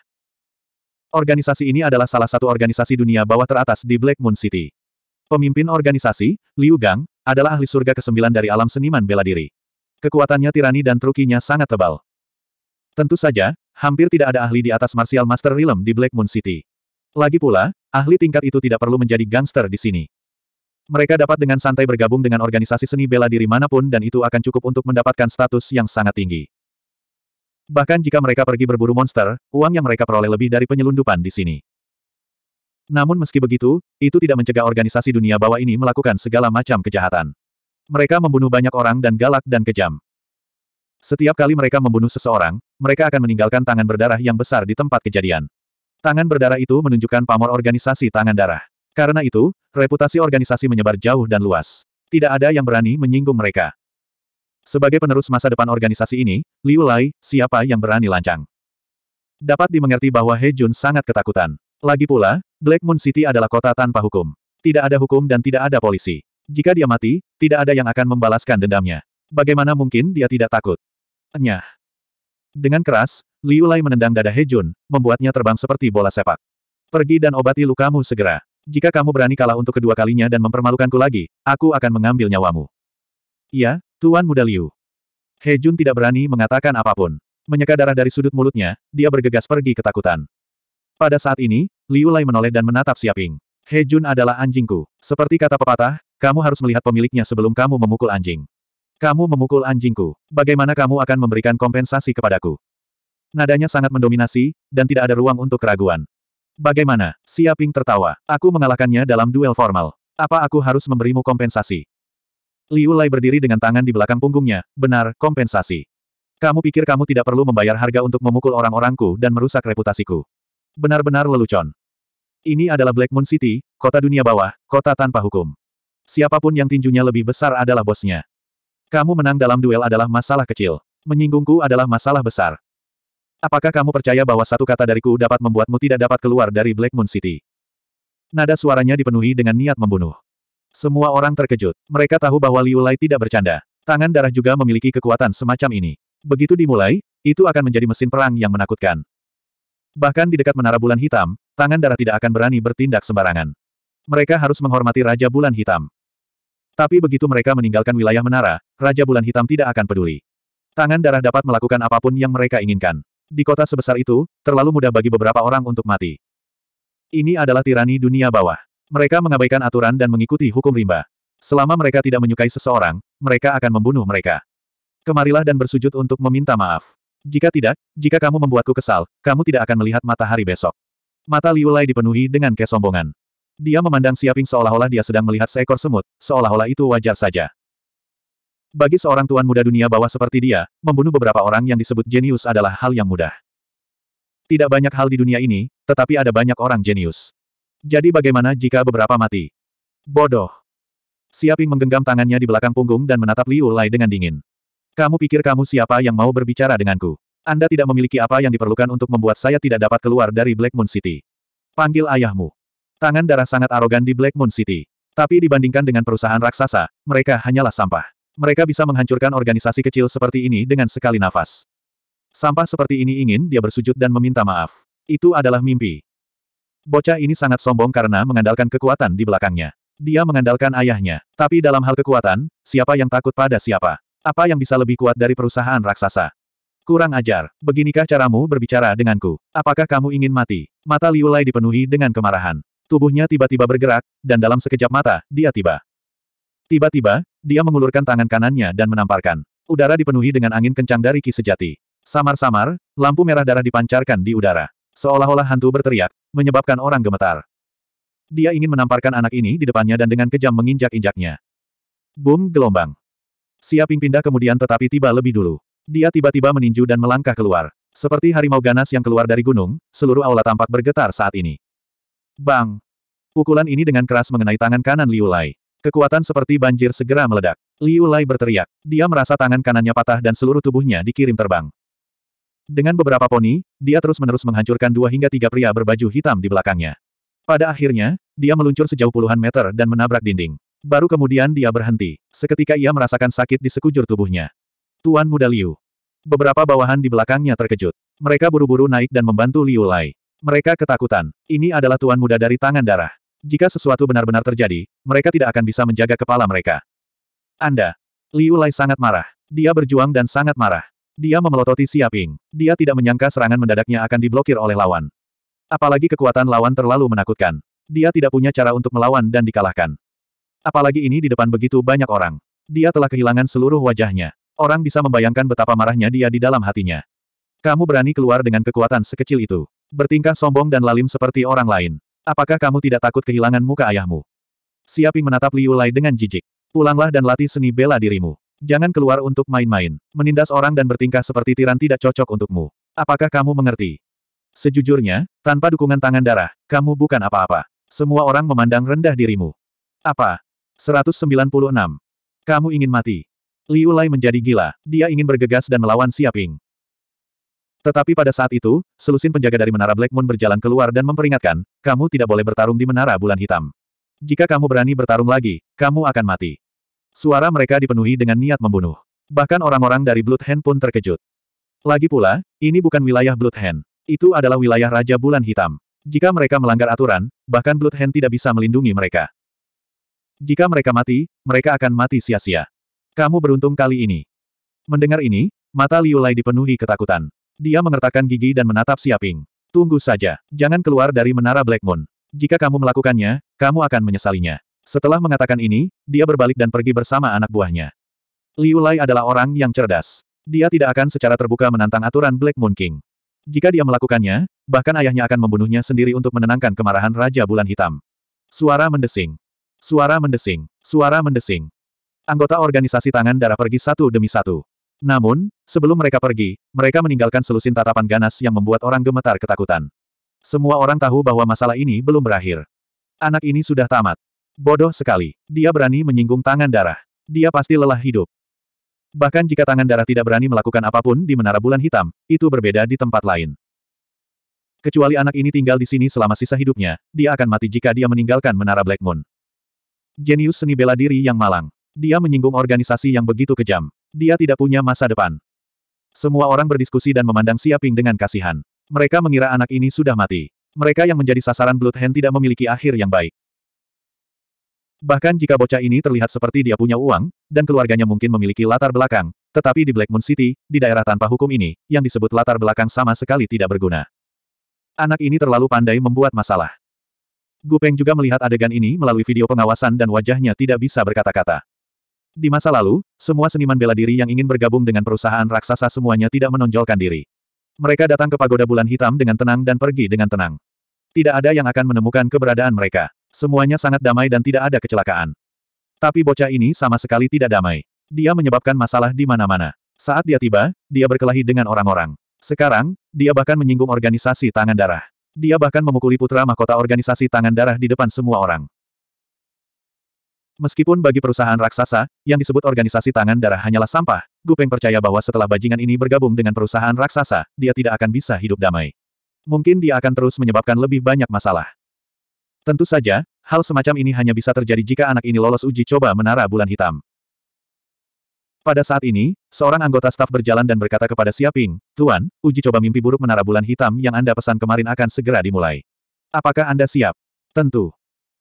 Organisasi ini adalah salah satu organisasi dunia bawah teratas di Black Moon City. Pemimpin organisasi, Liu Gang, adalah ahli surga ke-9 dari alam seniman bela diri. Kekuatannya tirani dan trukinya sangat tebal. Tentu saja, hampir tidak ada ahli di atas Martial Master Realm di Black Moon City. Lagi pula, ahli tingkat itu tidak perlu menjadi gangster di sini. Mereka dapat dengan santai bergabung dengan organisasi seni bela diri manapun dan itu akan cukup untuk mendapatkan status yang sangat tinggi. Bahkan jika mereka pergi berburu monster, uang yang mereka peroleh lebih dari penyelundupan di sini. Namun meski begitu, itu tidak mencegah organisasi dunia bawah ini melakukan segala macam kejahatan. Mereka membunuh banyak orang dan galak dan kejam. Setiap kali mereka membunuh seseorang, mereka akan meninggalkan tangan berdarah yang besar di tempat kejadian. Tangan berdarah itu menunjukkan pamor organisasi tangan darah. Karena itu, reputasi organisasi menyebar jauh dan luas. Tidak ada yang berani menyinggung mereka. Sebagai penerus masa depan organisasi ini, Liu Lai, siapa yang berani lancang? Dapat dimengerti bahwa He Jun sangat ketakutan. Lagi pula, Black Moon City adalah kota tanpa hukum. Tidak ada hukum dan tidak ada polisi. Jika dia mati, tidak ada yang akan membalaskan dendamnya. Bagaimana mungkin dia tidak takut? Enyah. Dengan keras, Liu Lai menendang dada He Jun, membuatnya terbang seperti bola sepak. Pergi dan obati lukamu segera. Jika kamu berani kalah untuk kedua kalinya dan mempermalukanku lagi, aku akan mengambil nyawamu. Iya, Tuan Muda Liu. Jun tidak berani mengatakan apapun. Menyeka darah dari sudut mulutnya, dia bergegas pergi ketakutan. Pada saat ini, Liu Lai menoleh dan menatap Siaping. He Jun adalah anjingku. Seperti kata pepatah, kamu harus melihat pemiliknya sebelum kamu memukul anjing. Kamu memukul anjingku. Bagaimana kamu akan memberikan kompensasi kepadaku? Nadanya sangat mendominasi, dan tidak ada ruang untuk keraguan. Bagaimana? Siaping tertawa. Aku mengalahkannya dalam duel formal. Apa aku harus memberimu kompensasi? Liu Lai berdiri dengan tangan di belakang punggungnya. Benar, kompensasi. Kamu pikir kamu tidak perlu membayar harga untuk memukul orang-orangku dan merusak reputasiku. Benar-benar lelucon. Ini adalah Black Moon City, kota dunia bawah, kota tanpa hukum. Siapapun yang tinjunya lebih besar adalah bosnya. Kamu menang dalam duel adalah masalah kecil. Menyinggungku adalah masalah besar. Apakah kamu percaya bahwa satu kata dariku dapat membuatmu tidak dapat keluar dari Black Moon City? Nada suaranya dipenuhi dengan niat membunuh. Semua orang terkejut. Mereka tahu bahwa Liu Lai tidak bercanda. Tangan darah juga memiliki kekuatan semacam ini. Begitu dimulai, itu akan menjadi mesin perang yang menakutkan. Bahkan di dekat menara bulan hitam, tangan darah tidak akan berani bertindak sembarangan. Mereka harus menghormati Raja Bulan Hitam. Tapi begitu mereka meninggalkan wilayah menara, Raja Bulan Hitam tidak akan peduli. Tangan darah dapat melakukan apapun yang mereka inginkan. Di kota sebesar itu, terlalu mudah bagi beberapa orang untuk mati. Ini adalah tirani dunia bawah. Mereka mengabaikan aturan dan mengikuti hukum rimba. Selama mereka tidak menyukai seseorang, mereka akan membunuh mereka. Kemarilah dan bersujud untuk meminta maaf. Jika tidak, jika kamu membuatku kesal, kamu tidak akan melihat matahari besok. Mata Liu Lai dipenuhi dengan kesombongan. Dia memandang Siaping seolah-olah dia sedang melihat seekor semut, seolah-olah itu wajar saja. Bagi seorang tuan muda dunia bawah seperti dia, membunuh beberapa orang yang disebut jenius adalah hal yang mudah. Tidak banyak hal di dunia ini, tetapi ada banyak orang jenius. Jadi bagaimana jika beberapa mati? Bodoh. Siaping menggenggam tangannya di belakang punggung dan menatap Liu Lai dengan dingin. Kamu pikir kamu siapa yang mau berbicara denganku? Anda tidak memiliki apa yang diperlukan untuk membuat saya tidak dapat keluar dari Black Moon City. Panggil ayahmu. Tangan darah sangat arogan di Black Moon City. Tapi dibandingkan dengan perusahaan raksasa, mereka hanyalah sampah. Mereka bisa menghancurkan organisasi kecil seperti ini dengan sekali nafas. Sampah seperti ini ingin dia bersujud dan meminta maaf. Itu adalah mimpi. Bocah ini sangat sombong karena mengandalkan kekuatan di belakangnya. Dia mengandalkan ayahnya. Tapi dalam hal kekuatan, siapa yang takut pada siapa? Apa yang bisa lebih kuat dari perusahaan raksasa? Kurang ajar. Beginikah caramu berbicara denganku? Apakah kamu ingin mati? Mata Liulai dipenuhi dengan kemarahan. Tubuhnya tiba-tiba bergerak, dan dalam sekejap mata, dia tiba. Tiba-tiba, dia mengulurkan tangan kanannya dan menamparkan. Udara dipenuhi dengan angin kencang dari ki sejati. Samar-samar, lampu merah darah dipancarkan di udara. Seolah-olah hantu berteriak, menyebabkan orang gemetar. Dia ingin menamparkan anak ini di depannya dan dengan kejam menginjak-injaknya. Boom gelombang. Siaping pindah kemudian tetapi tiba lebih dulu. Dia tiba-tiba meninju dan melangkah keluar. Seperti harimau ganas yang keluar dari gunung, seluruh aula tampak bergetar saat ini. Bang! Pukulan ini dengan keras mengenai tangan kanan Liu Lai. Kekuatan seperti banjir segera meledak. Liu Lai berteriak. Dia merasa tangan kanannya patah dan seluruh tubuhnya dikirim terbang. Dengan beberapa poni, dia terus-menerus menghancurkan dua hingga tiga pria berbaju hitam di belakangnya. Pada akhirnya, dia meluncur sejauh puluhan meter dan menabrak dinding. Baru kemudian dia berhenti, seketika ia merasakan sakit di sekujur tubuhnya. Tuan Muda Liu. Beberapa bawahan di belakangnya terkejut. Mereka buru-buru naik dan membantu Liu Lai. Mereka ketakutan. Ini adalah Tuan Muda dari Tangan Darah. Jika sesuatu benar-benar terjadi, mereka tidak akan bisa menjaga kepala mereka. Anda. Liu Lai sangat marah. Dia berjuang dan sangat marah. Dia memelototi Siaping. Dia tidak menyangka serangan mendadaknya akan diblokir oleh lawan. Apalagi kekuatan lawan terlalu menakutkan. Dia tidak punya cara untuk melawan dan dikalahkan. Apalagi ini di depan begitu banyak orang. Dia telah kehilangan seluruh wajahnya. Orang bisa membayangkan betapa marahnya dia di dalam hatinya. Kamu berani keluar dengan kekuatan sekecil itu. Bertingkah sombong dan lalim seperti orang lain. Apakah kamu tidak takut kehilangan muka ayahmu? Siaping menatap Liu Lai dengan jijik. Pulanglah dan latih seni bela dirimu. Jangan keluar untuk main-main. Menindas orang dan bertingkah seperti tiran tidak cocok untukmu. Apakah kamu mengerti? Sejujurnya, tanpa dukungan tangan darah, kamu bukan apa-apa. Semua orang memandang rendah dirimu. Apa? 196. Kamu ingin mati. Liu Lai menjadi gila. Dia ingin bergegas dan melawan Siaping. Tetapi pada saat itu, selusin penjaga dari Menara Black Moon berjalan keluar dan memperingatkan, kamu tidak boleh bertarung di Menara Bulan Hitam. Jika kamu berani bertarung lagi, kamu akan mati. Suara mereka dipenuhi dengan niat membunuh. Bahkan orang-orang dari Blood Hand pun terkejut. Lagi pula, ini bukan wilayah Blood Hand. Itu adalah wilayah Raja Bulan Hitam. Jika mereka melanggar aturan, bahkan Blood Hand tidak bisa melindungi mereka. Jika mereka mati, mereka akan mati sia-sia. Kamu beruntung kali ini. Mendengar ini, mata Liu Lai dipenuhi ketakutan. Dia mengertakkan gigi dan menatap Siaping. Tunggu saja. Jangan keluar dari menara Black Moon. Jika kamu melakukannya, kamu akan menyesalinya. Setelah mengatakan ini, dia berbalik dan pergi bersama anak buahnya. Liu Lai adalah orang yang cerdas. Dia tidak akan secara terbuka menantang aturan Black Moon King. Jika dia melakukannya, bahkan ayahnya akan membunuhnya sendiri untuk menenangkan kemarahan Raja Bulan Hitam. Suara mendesing. Suara mendesing. Suara mendesing. Anggota organisasi tangan darah pergi satu demi satu. Namun, sebelum mereka pergi, mereka meninggalkan selusin tatapan ganas yang membuat orang gemetar ketakutan. Semua orang tahu bahwa masalah ini belum berakhir. Anak ini sudah tamat. Bodoh sekali. Dia berani menyinggung tangan darah. Dia pasti lelah hidup. Bahkan jika tangan darah tidak berani melakukan apapun di Menara Bulan Hitam, itu berbeda di tempat lain. Kecuali anak ini tinggal di sini selama sisa hidupnya, dia akan mati jika dia meninggalkan Menara Black Moon. Jenius seni bela diri yang malang. Dia menyinggung organisasi yang begitu kejam. Dia tidak punya masa depan. Semua orang berdiskusi dan memandang Siaping dengan kasihan. Mereka mengira anak ini sudah mati. Mereka yang menjadi sasaran Blood Hand tidak memiliki akhir yang baik. Bahkan jika bocah ini terlihat seperti dia punya uang, dan keluarganya mungkin memiliki latar belakang, tetapi di Black Moon City, di daerah tanpa hukum ini, yang disebut latar belakang sama sekali tidak berguna. Anak ini terlalu pandai membuat masalah. Gupeng juga melihat adegan ini melalui video pengawasan dan wajahnya tidak bisa berkata-kata. Di masa lalu, semua seniman bela diri yang ingin bergabung dengan perusahaan raksasa semuanya tidak menonjolkan diri. Mereka datang ke pagoda bulan hitam dengan tenang dan pergi dengan tenang. Tidak ada yang akan menemukan keberadaan mereka. Semuanya sangat damai dan tidak ada kecelakaan. Tapi bocah ini sama sekali tidak damai. Dia menyebabkan masalah di mana-mana. Saat dia tiba, dia berkelahi dengan orang-orang. Sekarang, dia bahkan menyinggung organisasi tangan darah. Dia bahkan memukuli putra mahkota organisasi tangan darah di depan semua orang. Meskipun bagi perusahaan raksasa, yang disebut organisasi tangan darah hanyalah sampah, Gu Peng percaya bahwa setelah bajingan ini bergabung dengan perusahaan raksasa, dia tidak akan bisa hidup damai. Mungkin dia akan terus menyebabkan lebih banyak masalah. Tentu saja, hal semacam ini hanya bisa terjadi jika anak ini lolos uji coba menara bulan hitam. Pada saat ini, seorang anggota staf berjalan dan berkata kepada Siaping, Tuan, uji coba mimpi buruk menara bulan hitam yang Anda pesan kemarin akan segera dimulai. Apakah Anda siap? Tentu.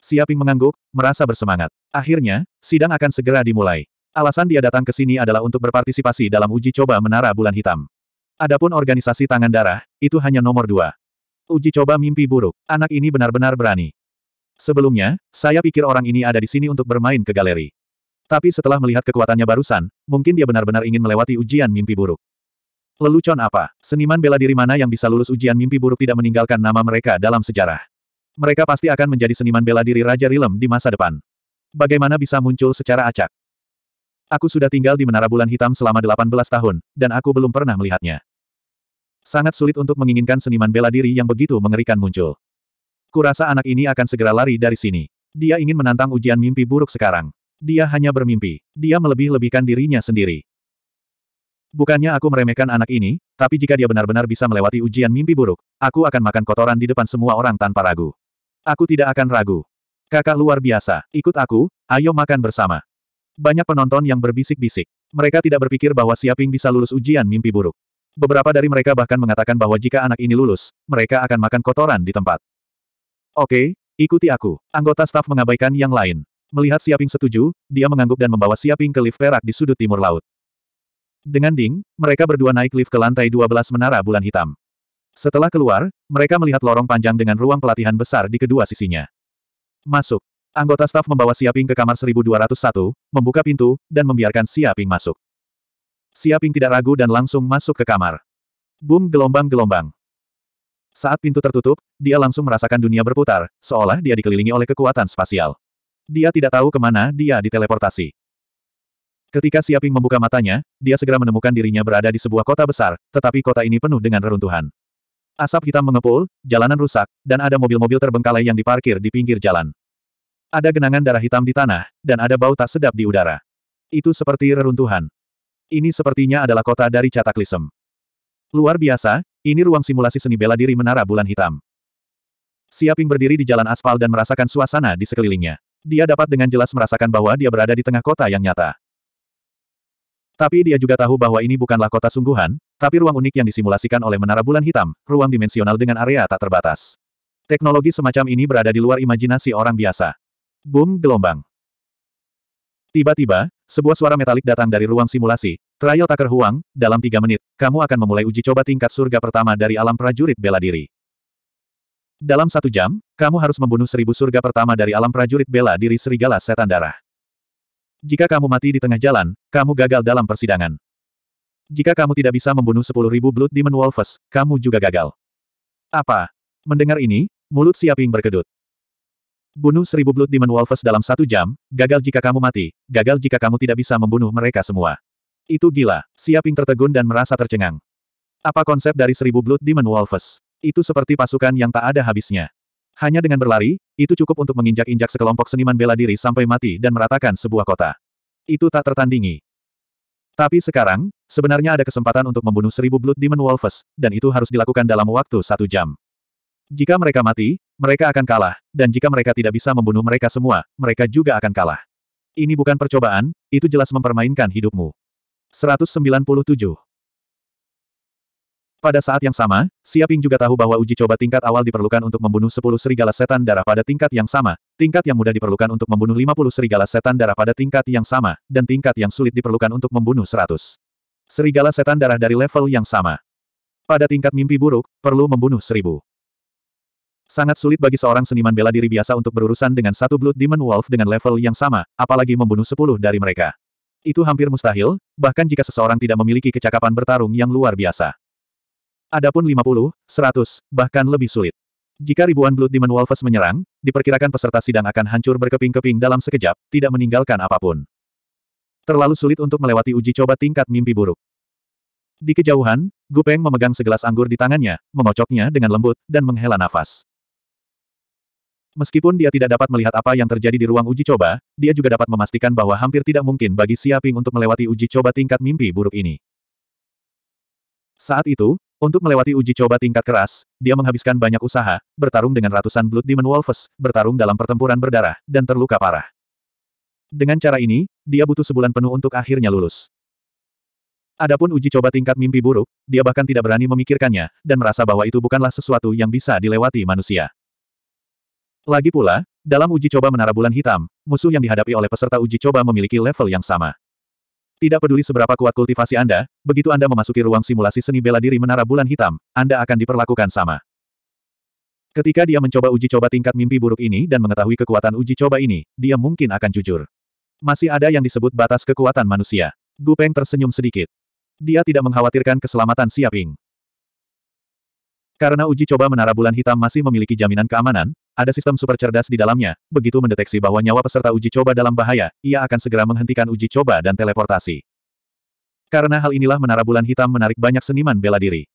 Siaping mengangguk, merasa bersemangat. Akhirnya, sidang akan segera dimulai. Alasan dia datang ke sini adalah untuk berpartisipasi dalam uji coba Menara Bulan Hitam. Adapun organisasi tangan darah, itu hanya nomor dua. Uji coba mimpi buruk, anak ini benar-benar berani. Sebelumnya, saya pikir orang ini ada di sini untuk bermain ke galeri. Tapi setelah melihat kekuatannya barusan, mungkin dia benar-benar ingin melewati ujian mimpi buruk. Lelucon apa? Seniman bela diri mana yang bisa lulus ujian mimpi buruk tidak meninggalkan nama mereka dalam sejarah? Mereka pasti akan menjadi seniman bela diri Raja Rilem di masa depan. Bagaimana bisa muncul secara acak? Aku sudah tinggal di Menara Bulan Hitam selama 18 tahun, dan aku belum pernah melihatnya. Sangat sulit untuk menginginkan seniman bela diri yang begitu mengerikan muncul. Kurasa anak ini akan segera lari dari sini. Dia ingin menantang ujian mimpi buruk sekarang. Dia hanya bermimpi. Dia melebih-lebihkan dirinya sendiri. Bukannya aku meremehkan anak ini, tapi jika dia benar-benar bisa melewati ujian mimpi buruk, aku akan makan kotoran di depan semua orang tanpa ragu. Aku tidak akan ragu. Kakak luar biasa, ikut aku, ayo makan bersama. Banyak penonton yang berbisik-bisik. Mereka tidak berpikir bahwa Siaping bisa lulus ujian mimpi buruk. Beberapa dari mereka bahkan mengatakan bahwa jika anak ini lulus, mereka akan makan kotoran di tempat. Oke, ikuti aku. Anggota staf mengabaikan yang lain. Melihat Siaping setuju, dia mengangguk dan membawa Siaping ke lift perak di sudut timur laut. Dengan ding, mereka berdua naik lift ke lantai 12 menara bulan hitam. Setelah keluar, mereka melihat lorong panjang dengan ruang pelatihan besar di kedua sisinya. Masuk. Anggota staf membawa Siaping ke kamar 1201, membuka pintu, dan membiarkan Siaping masuk. Siaping tidak ragu dan langsung masuk ke kamar. Boom gelombang-gelombang. Saat pintu tertutup, dia langsung merasakan dunia berputar, seolah dia dikelilingi oleh kekuatan spasial. Dia tidak tahu kemana dia diteleportasi. Ketika Siaping membuka matanya, dia segera menemukan dirinya berada di sebuah kota besar, tetapi kota ini penuh dengan reruntuhan. Asap hitam mengepul, jalanan rusak, dan ada mobil-mobil terbengkalai yang diparkir di pinggir jalan. Ada genangan darah hitam di tanah, dan ada bau tak sedap di udara. Itu seperti reruntuhan. Ini sepertinya adalah kota dari Cataclysm. Luar biasa, ini ruang simulasi seni bela diri menara bulan hitam. Siaping berdiri di jalan aspal dan merasakan suasana di sekelilingnya. Dia dapat dengan jelas merasakan bahwa dia berada di tengah kota yang nyata. Tapi dia juga tahu bahwa ini bukanlah kota sungguhan, tapi ruang unik yang disimulasikan oleh menara bulan hitam, ruang dimensional dengan area tak terbatas. Teknologi semacam ini berada di luar imajinasi orang biasa. Boom gelombang. Tiba-tiba, sebuah suara metalik datang dari ruang simulasi. Trial Taker Huang, dalam tiga menit, kamu akan memulai uji coba tingkat surga pertama dari alam prajurit bela diri. Dalam satu jam, kamu harus membunuh seribu surga pertama dari alam prajurit bela diri serigala setan darah. Jika kamu mati di tengah jalan, kamu gagal dalam persidangan. Jika kamu tidak bisa membunuh 10.000 Blood Demon Wolves, kamu juga gagal. Apa? Mendengar ini, mulut Siaping berkedut. Bunuh 1.000 Blood Demon Wolves dalam satu jam, gagal jika kamu mati, gagal jika kamu tidak bisa membunuh mereka semua. Itu gila, Siaping tertegun dan merasa tercengang. Apa konsep dari 1.000 Blood Demon Wolves? Itu seperti pasukan yang tak ada habisnya. Hanya dengan berlari, itu cukup untuk menginjak-injak sekelompok seniman bela diri sampai mati dan meratakan sebuah kota. Itu tak tertandingi. Tapi sekarang, sebenarnya ada kesempatan untuk membunuh seribu Blood Demon Wolves, dan itu harus dilakukan dalam waktu satu jam. Jika mereka mati, mereka akan kalah, dan jika mereka tidak bisa membunuh mereka semua, mereka juga akan kalah. Ini bukan percobaan, itu jelas mempermainkan hidupmu. 197 pada saat yang sama, Siaping juga tahu bahwa uji coba tingkat awal diperlukan untuk membunuh 10 serigala setan darah pada tingkat yang sama, tingkat yang mudah diperlukan untuk membunuh 50 serigala setan darah pada tingkat yang sama, dan tingkat yang sulit diperlukan untuk membunuh 100. Serigala setan darah dari level yang sama. Pada tingkat mimpi buruk, perlu membunuh 1000. Sangat sulit bagi seorang seniman bela diri biasa untuk berurusan dengan satu Blood Demon Wolf dengan level yang sama, apalagi membunuh 10 dari mereka. Itu hampir mustahil, bahkan jika seseorang tidak memiliki kecakapan bertarung yang luar biasa adapun 50, 100, bahkan lebih sulit. Jika ribuan Blood Demon Wolves menyerang, diperkirakan peserta sidang akan hancur berkeping-keping dalam sekejap, tidak meninggalkan apapun. Terlalu sulit untuk melewati uji coba tingkat mimpi buruk. Di kejauhan, Gu Peng memegang segelas anggur di tangannya, mengocoknya dengan lembut, dan menghela nafas. Meskipun dia tidak dapat melihat apa yang terjadi di ruang uji coba, dia juga dapat memastikan bahwa hampir tidak mungkin bagi Siaping untuk melewati uji coba tingkat mimpi buruk ini. Saat itu, untuk melewati uji coba tingkat keras, dia menghabiskan banyak usaha, bertarung dengan ratusan Blood Demon Wolves, bertarung dalam pertempuran berdarah, dan terluka parah. Dengan cara ini, dia butuh sebulan penuh untuk akhirnya lulus. Adapun uji coba tingkat mimpi buruk, dia bahkan tidak berani memikirkannya, dan merasa bahwa itu bukanlah sesuatu yang bisa dilewati manusia. Lagi pula, dalam uji coba menara bulan hitam, musuh yang dihadapi oleh peserta uji coba memiliki level yang sama. Tidak peduli seberapa kuat kultivasi Anda, begitu Anda memasuki ruang simulasi seni bela diri Menara Bulan Hitam, Anda akan diperlakukan sama. Ketika dia mencoba uji coba tingkat mimpi buruk ini dan mengetahui kekuatan uji coba ini, dia mungkin akan jujur. Masih ada yang disebut batas kekuatan manusia. Gu Peng tersenyum sedikit. Dia tidak mengkhawatirkan keselamatan siaping. Karena uji coba Menara Bulan Hitam masih memiliki jaminan keamanan, ada sistem super cerdas di dalamnya, begitu mendeteksi bahwa nyawa peserta uji coba dalam bahaya, ia akan segera menghentikan uji coba dan teleportasi. Karena hal inilah menara bulan hitam menarik banyak seniman bela diri.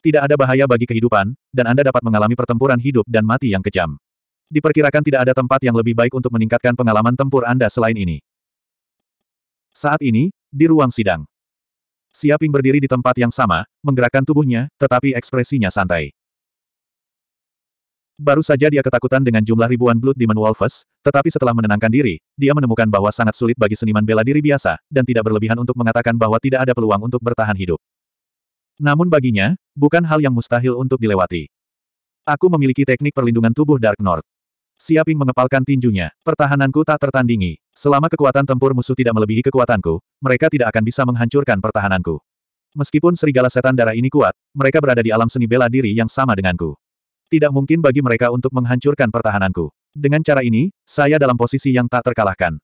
Tidak ada bahaya bagi kehidupan, dan Anda dapat mengalami pertempuran hidup dan mati yang kejam. Diperkirakan tidak ada tempat yang lebih baik untuk meningkatkan pengalaman tempur Anda selain ini. Saat ini, di ruang sidang. Siaping berdiri di tempat yang sama, menggerakkan tubuhnya, tetapi ekspresinya santai. Baru saja dia ketakutan dengan jumlah ribuan Blood Demon Wolves, tetapi setelah menenangkan diri, dia menemukan bahwa sangat sulit bagi seniman bela diri biasa, dan tidak berlebihan untuk mengatakan bahwa tidak ada peluang untuk bertahan hidup. Namun baginya, bukan hal yang mustahil untuk dilewati. Aku memiliki teknik perlindungan tubuh Dark North. Siaping mengepalkan tinjunya. Pertahananku tak tertandingi. Selama kekuatan tempur musuh tidak melebihi kekuatanku, mereka tidak akan bisa menghancurkan pertahananku. Meskipun serigala setan darah ini kuat, mereka berada di alam seni bela diri yang sama denganku. Tidak mungkin bagi mereka untuk menghancurkan pertahananku. Dengan cara ini, saya dalam posisi yang tak terkalahkan.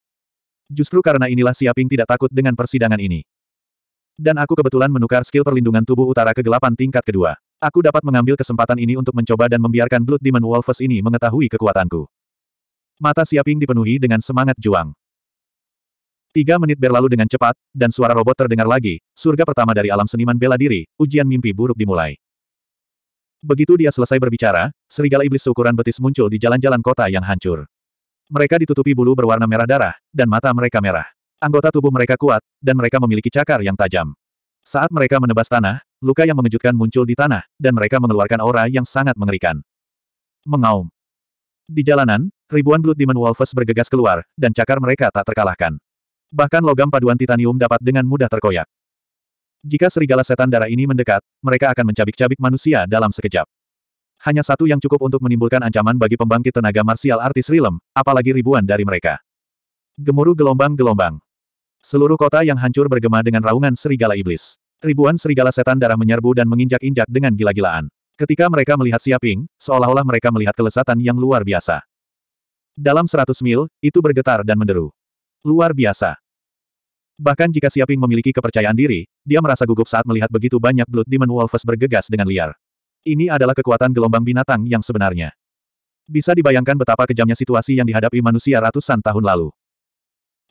Justru karena inilah Siaping tidak takut dengan persidangan ini. Dan aku kebetulan menukar skill perlindungan tubuh utara kegelapan tingkat kedua. Aku dapat mengambil kesempatan ini untuk mencoba dan membiarkan Blood Demon Wolves ini mengetahui kekuatanku. Mata Siaping dipenuhi dengan semangat juang. Tiga menit berlalu dengan cepat, dan suara robot terdengar lagi, surga pertama dari alam seniman bela diri, ujian mimpi buruk dimulai. Begitu dia selesai berbicara, serigala iblis seukuran betis muncul di jalan-jalan kota yang hancur. Mereka ditutupi bulu berwarna merah darah, dan mata mereka merah. Anggota tubuh mereka kuat, dan mereka memiliki cakar yang tajam. Saat mereka menebas tanah, luka yang mengejutkan muncul di tanah, dan mereka mengeluarkan aura yang sangat mengerikan. Mengaum. Di jalanan, ribuan Blood Demon Wolves bergegas keluar, dan cakar mereka tak terkalahkan. Bahkan logam paduan titanium dapat dengan mudah terkoyak. Jika serigala setan darah ini mendekat, mereka akan mencabik-cabik manusia dalam sekejap. Hanya satu yang cukup untuk menimbulkan ancaman bagi pembangkit tenaga martial artis Rilem, apalagi ribuan dari mereka. Gemuruh gelombang-gelombang. Seluruh kota yang hancur bergema dengan raungan serigala iblis. Ribuan serigala setan darah menyerbu dan menginjak-injak dengan gila-gilaan. Ketika mereka melihat Siaping, seolah-olah mereka melihat kelesatan yang luar biasa. Dalam seratus mil, itu bergetar dan menderu. Luar biasa. Bahkan jika Siaping memiliki kepercayaan diri, dia merasa gugup saat melihat begitu banyak Blood Demon Wolves bergegas dengan liar. Ini adalah kekuatan gelombang binatang yang sebenarnya. Bisa dibayangkan betapa kejamnya situasi yang dihadapi manusia ratusan tahun lalu.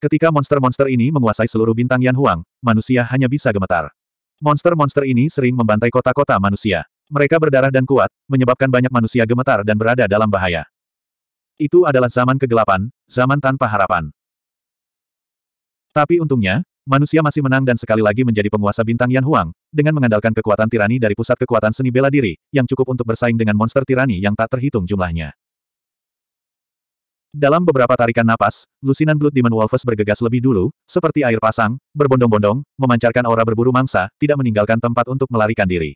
Ketika monster-monster ini menguasai seluruh bintang Yan Huang, manusia hanya bisa gemetar. Monster-monster ini sering membantai kota-kota manusia. Mereka berdarah dan kuat, menyebabkan banyak manusia gemetar dan berada dalam bahaya. Itu adalah zaman kegelapan, zaman tanpa harapan. Tapi untungnya, manusia masih menang dan sekali lagi menjadi penguasa bintang Yan Huang, dengan mengandalkan kekuatan tirani dari pusat kekuatan seni bela diri, yang cukup untuk bersaing dengan monster tirani yang tak terhitung jumlahnya. Dalam beberapa tarikan napas, lusinan Blood Demon Wolves bergegas lebih dulu, seperti air pasang, berbondong-bondong, memancarkan aura berburu mangsa, tidak meninggalkan tempat untuk melarikan diri.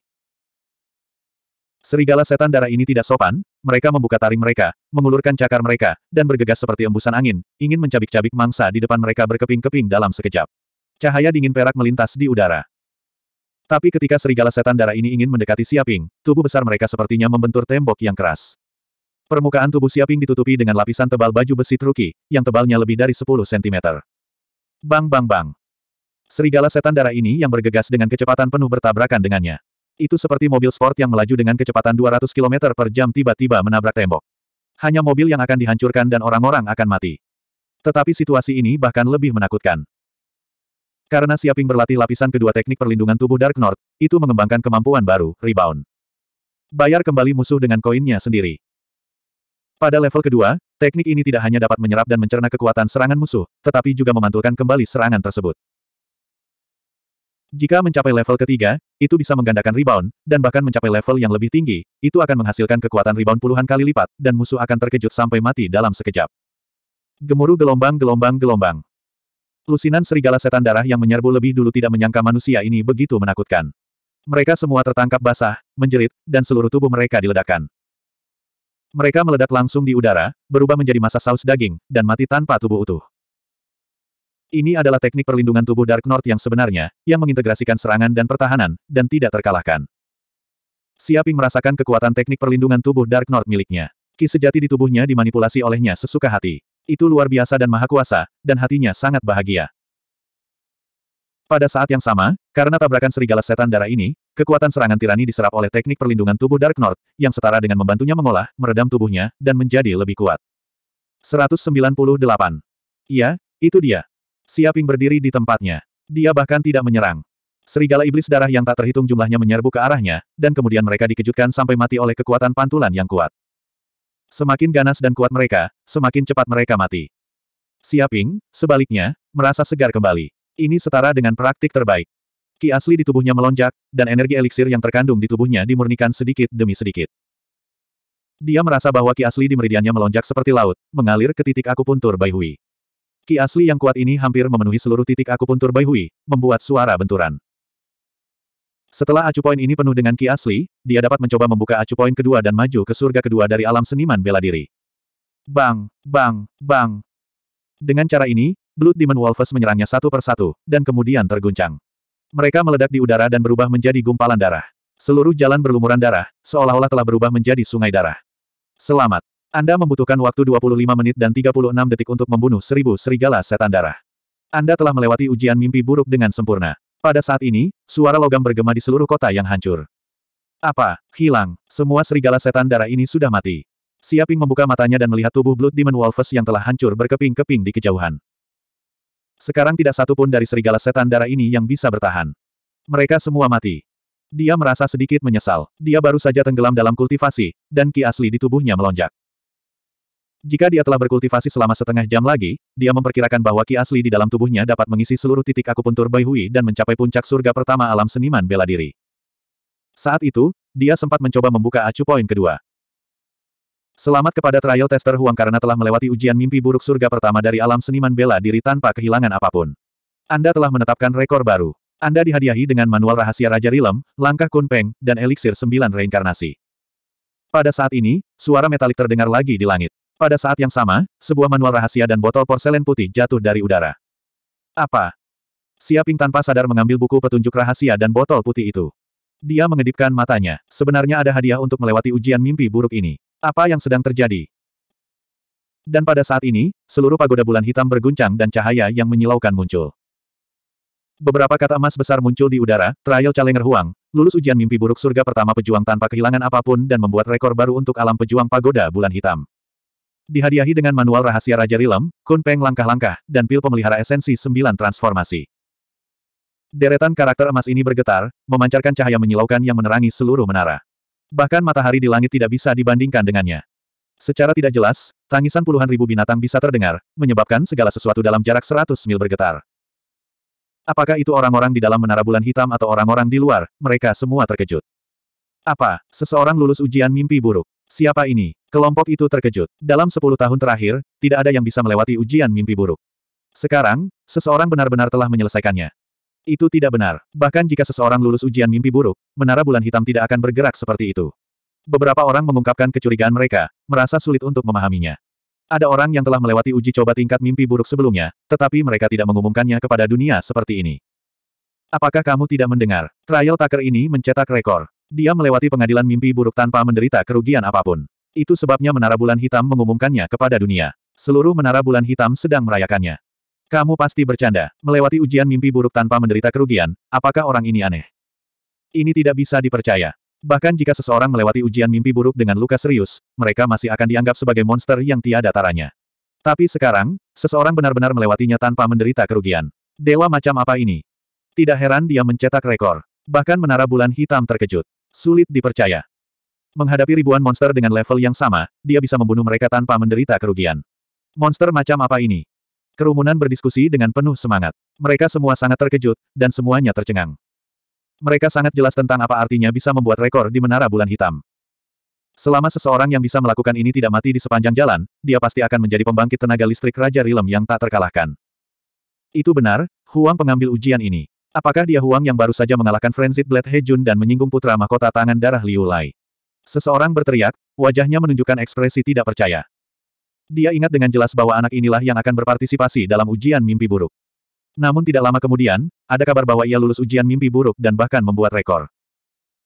Serigala setan darah ini tidak sopan, mereka membuka taring mereka, mengulurkan cakar mereka, dan bergegas seperti embusan angin, ingin mencabik-cabik mangsa di depan mereka berkeping-keping dalam sekejap. Cahaya dingin perak melintas di udara. Tapi ketika serigala setan darah ini ingin mendekati Siaping, tubuh besar mereka sepertinya membentur tembok yang keras. Permukaan tubuh Siaping ditutupi dengan lapisan tebal baju besi truki, yang tebalnya lebih dari 10 cm. Bang bang bang. Serigala setan darah ini yang bergegas dengan kecepatan penuh bertabrakan dengannya. Itu seperti mobil sport yang melaju dengan kecepatan 200 km per jam tiba-tiba menabrak tembok. Hanya mobil yang akan dihancurkan dan orang-orang akan mati. Tetapi situasi ini bahkan lebih menakutkan. Karena Siaping berlatih lapisan kedua teknik perlindungan tubuh Dark North, itu mengembangkan kemampuan baru, Rebound. Bayar kembali musuh dengan koinnya sendiri. Pada level kedua, teknik ini tidak hanya dapat menyerap dan mencerna kekuatan serangan musuh, tetapi juga memantulkan kembali serangan tersebut. Jika mencapai level ketiga, itu bisa menggandakan rebound, dan bahkan mencapai level yang lebih tinggi, itu akan menghasilkan kekuatan rebound puluhan kali lipat, dan musuh akan terkejut sampai mati dalam sekejap. Gemuruh gelombang-gelombang-gelombang. Lusinan serigala setan darah yang menyerbu lebih dulu tidak menyangka manusia ini begitu menakutkan. Mereka semua tertangkap basah, menjerit, dan seluruh tubuh mereka diledakkan. Mereka meledak langsung di udara, berubah menjadi masa saus daging, dan mati tanpa tubuh utuh. Ini adalah teknik perlindungan tubuh Dark North yang sebenarnya, yang mengintegrasikan serangan dan pertahanan, dan tidak terkalahkan. Siaping merasakan kekuatan teknik perlindungan tubuh Dark North miliknya. Ki sejati di tubuhnya dimanipulasi olehnya sesuka hati. Itu luar biasa dan maha kuasa, dan hatinya sangat bahagia. Pada saat yang sama, karena tabrakan serigala setan darah ini, kekuatan serangan tirani diserap oleh teknik perlindungan tubuh Dark North, yang setara dengan membantunya mengolah, meredam tubuhnya, dan menjadi lebih kuat. 198. Iya, itu dia. Siaping berdiri di tempatnya. Dia bahkan tidak menyerang. Serigala iblis darah yang tak terhitung jumlahnya menyerbu ke arahnya, dan kemudian mereka dikejutkan sampai mati oleh kekuatan pantulan yang kuat. Semakin ganas dan kuat mereka, semakin cepat mereka mati. Siaping, sebaliknya, merasa segar kembali. Ini setara dengan praktik terbaik. Ki asli di tubuhnya melonjak, dan energi eliksir yang terkandung di tubuhnya dimurnikan sedikit demi sedikit. Dia merasa bahwa ki asli di meridiannya melonjak seperti laut, mengalir ke titik akupuntur Bai Hui. Ki asli yang kuat ini hampir memenuhi seluruh titik akupuntur Bai Hui, membuat suara benturan. Setelah acu poin ini penuh dengan ki asli, dia dapat mencoba membuka acu poin kedua dan maju ke surga kedua dari alam seniman bela diri. Bang, bang, bang. Dengan cara ini, Blood Demon Wolves menyerangnya satu persatu, dan kemudian terguncang. Mereka meledak di udara dan berubah menjadi gumpalan darah. Seluruh jalan berlumuran darah, seolah-olah telah berubah menjadi sungai darah. Selamat. Anda membutuhkan waktu 25 menit dan 36 detik untuk membunuh seribu serigala setan darah. Anda telah melewati ujian mimpi buruk dengan sempurna. Pada saat ini, suara logam bergema di seluruh kota yang hancur. Apa? Hilang. Semua serigala setan darah ini sudah mati. Siaping membuka matanya dan melihat tubuh Blood Demon Wolves yang telah hancur berkeping-keping di kejauhan. Sekarang tidak satu pun dari serigala setan darah ini yang bisa bertahan. Mereka semua mati. Dia merasa sedikit menyesal. Dia baru saja tenggelam dalam kultivasi, dan ki asli di tubuhnya melonjak. Jika dia telah berkultivasi selama setengah jam lagi, dia memperkirakan bahwa ki asli di dalam tubuhnya dapat mengisi seluruh titik akupuntur Bai dan mencapai puncak surga pertama alam seniman bela diri. Saat itu, dia sempat mencoba membuka acu poin kedua. Selamat kepada trial tester Huang karena telah melewati ujian mimpi buruk surga pertama dari alam seniman bela diri tanpa kehilangan apapun. Anda telah menetapkan rekor baru. Anda dihadiahi dengan manual rahasia Raja Rilem, langkah Kunpeng, dan eliksir sembilan reinkarnasi. Pada saat ini, suara metalik terdengar lagi di langit. Pada saat yang sama, sebuah manual rahasia dan botol porselen putih jatuh dari udara. Apa? Siaping tanpa sadar mengambil buku petunjuk rahasia dan botol putih itu. Dia mengedipkan matanya. Sebenarnya ada hadiah untuk melewati ujian mimpi buruk ini. Apa yang sedang terjadi? Dan pada saat ini, seluruh pagoda bulan hitam berguncang dan cahaya yang menyilaukan muncul. Beberapa kata emas besar muncul di udara, trial Calenger Huang, lulus ujian mimpi buruk surga pertama pejuang tanpa kehilangan apapun dan membuat rekor baru untuk alam pejuang pagoda bulan hitam. Dihadiahi dengan manual rahasia Raja Rilem, kunpeng langkah-langkah, dan pil pemelihara esensi sembilan transformasi. Deretan karakter emas ini bergetar, memancarkan cahaya menyilaukan yang menerangi seluruh menara. Bahkan matahari di langit tidak bisa dibandingkan dengannya. Secara tidak jelas, tangisan puluhan ribu binatang bisa terdengar, menyebabkan segala sesuatu dalam jarak seratus mil bergetar. Apakah itu orang-orang di dalam menara bulan hitam atau orang-orang di luar, mereka semua terkejut. Apa, seseorang lulus ujian mimpi buruk? Siapa ini? Kelompok itu terkejut. Dalam sepuluh tahun terakhir, tidak ada yang bisa melewati ujian mimpi buruk. Sekarang, seseorang benar-benar telah menyelesaikannya. Itu tidak benar. Bahkan jika seseorang lulus ujian mimpi buruk, menara bulan hitam tidak akan bergerak seperti itu. Beberapa orang mengungkapkan kecurigaan mereka, merasa sulit untuk memahaminya. Ada orang yang telah melewati uji coba tingkat mimpi buruk sebelumnya, tetapi mereka tidak mengumumkannya kepada dunia seperti ini. Apakah kamu tidak mendengar? Trial Tucker ini mencetak rekor. Dia melewati pengadilan mimpi buruk tanpa menderita kerugian apapun. Itu sebabnya menara bulan hitam mengumumkannya kepada dunia. Seluruh menara bulan hitam sedang merayakannya. Kamu pasti bercanda. Melewati ujian mimpi buruk tanpa menderita kerugian, apakah orang ini aneh? Ini tidak bisa dipercaya. Bahkan jika seseorang melewati ujian mimpi buruk dengan luka serius, mereka masih akan dianggap sebagai monster yang tiada taranya. Tapi sekarang, seseorang benar-benar melewatinya tanpa menderita kerugian. Dewa macam apa ini? Tidak heran dia mencetak rekor. Bahkan menara bulan hitam terkejut. Sulit dipercaya. Menghadapi ribuan monster dengan level yang sama, dia bisa membunuh mereka tanpa menderita kerugian. Monster macam apa ini? Kerumunan berdiskusi dengan penuh semangat. Mereka semua sangat terkejut, dan semuanya tercengang. Mereka sangat jelas tentang apa artinya bisa membuat rekor di Menara Bulan Hitam. Selama seseorang yang bisa melakukan ini tidak mati di sepanjang jalan, dia pasti akan menjadi pembangkit tenaga listrik Raja Rilem yang tak terkalahkan. Itu benar, Huang pengambil ujian ini. Apakah dia Huang yang baru saja mengalahkan Frenzied Blade Hejun dan menyinggung putra mahkota tangan darah Liu Lai? Seseorang berteriak, wajahnya menunjukkan ekspresi tidak percaya. Dia ingat dengan jelas bahwa anak inilah yang akan berpartisipasi dalam ujian mimpi buruk. Namun tidak lama kemudian, ada kabar bahwa ia lulus ujian mimpi buruk dan bahkan membuat rekor.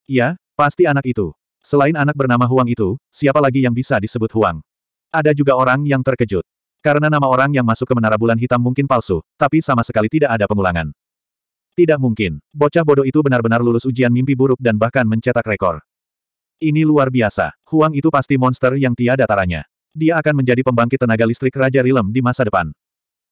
Ya, pasti anak itu. Selain anak bernama Huang itu, siapa lagi yang bisa disebut Huang? Ada juga orang yang terkejut. Karena nama orang yang masuk ke menara bulan hitam mungkin palsu, tapi sama sekali tidak ada pengulangan. Tidak mungkin. Bocah bodoh itu benar-benar lulus ujian mimpi buruk dan bahkan mencetak rekor. Ini luar biasa. Huang itu pasti monster yang tiada taranya. Dia akan menjadi pembangkit tenaga listrik Raja Rilem di masa depan.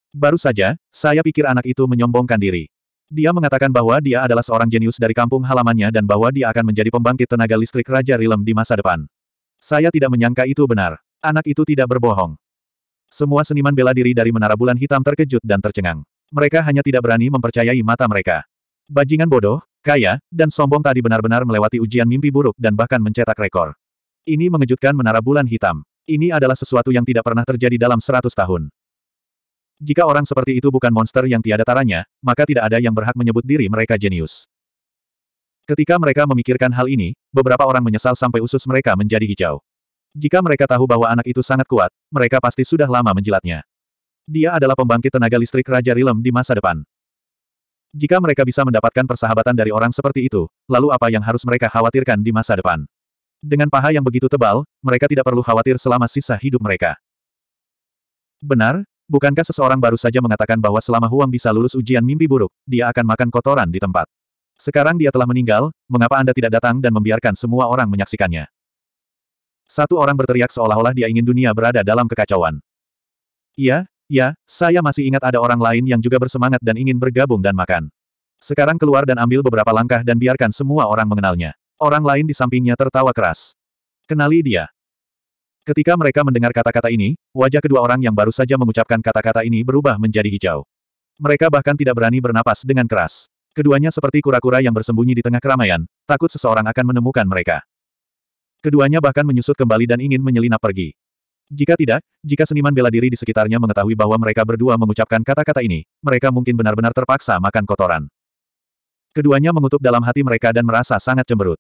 Baru saja, saya pikir anak itu menyombongkan diri. Dia mengatakan bahwa dia adalah seorang jenius dari kampung halamannya dan bahwa dia akan menjadi pembangkit tenaga listrik Raja Rilem di masa depan. Saya tidak menyangka itu benar. Anak itu tidak berbohong. Semua seniman bela diri dari Menara Bulan Hitam terkejut dan tercengang. Mereka hanya tidak berani mempercayai mata mereka. Bajingan bodoh, kaya, dan sombong tadi benar-benar melewati ujian mimpi buruk dan bahkan mencetak rekor. Ini mengejutkan menara bulan hitam. Ini adalah sesuatu yang tidak pernah terjadi dalam seratus tahun. Jika orang seperti itu bukan monster yang tiada taranya, maka tidak ada yang berhak menyebut diri mereka jenius. Ketika mereka memikirkan hal ini, beberapa orang menyesal sampai usus mereka menjadi hijau. Jika mereka tahu bahwa anak itu sangat kuat, mereka pasti sudah lama menjilatnya dia adalah pembangkit tenaga listrik Raja Rilem di masa depan. Jika mereka bisa mendapatkan persahabatan dari orang seperti itu, lalu apa yang harus mereka khawatirkan di masa depan? Dengan paha yang begitu tebal, mereka tidak perlu khawatir selama sisa hidup mereka. Benar, bukankah seseorang baru saja mengatakan bahwa selama Huang bisa lulus ujian mimpi buruk, dia akan makan kotoran di tempat. Sekarang dia telah meninggal, mengapa Anda tidak datang dan membiarkan semua orang menyaksikannya? Satu orang berteriak seolah-olah dia ingin dunia berada dalam kekacauan. Iya, Ya, saya masih ingat ada orang lain yang juga bersemangat dan ingin bergabung dan makan. Sekarang keluar dan ambil beberapa langkah dan biarkan semua orang mengenalnya. Orang lain di sampingnya tertawa keras. Kenali dia. Ketika mereka mendengar kata-kata ini, wajah kedua orang yang baru saja mengucapkan kata-kata ini berubah menjadi hijau. Mereka bahkan tidak berani bernapas dengan keras. Keduanya seperti kura-kura yang bersembunyi di tengah keramaian, takut seseorang akan menemukan mereka. Keduanya bahkan menyusut kembali dan ingin menyelinap pergi. Jika tidak, jika seniman bela diri di sekitarnya mengetahui bahwa mereka berdua mengucapkan kata-kata ini, mereka mungkin benar-benar terpaksa makan kotoran. Keduanya mengutuk dalam hati mereka dan merasa sangat cemberut.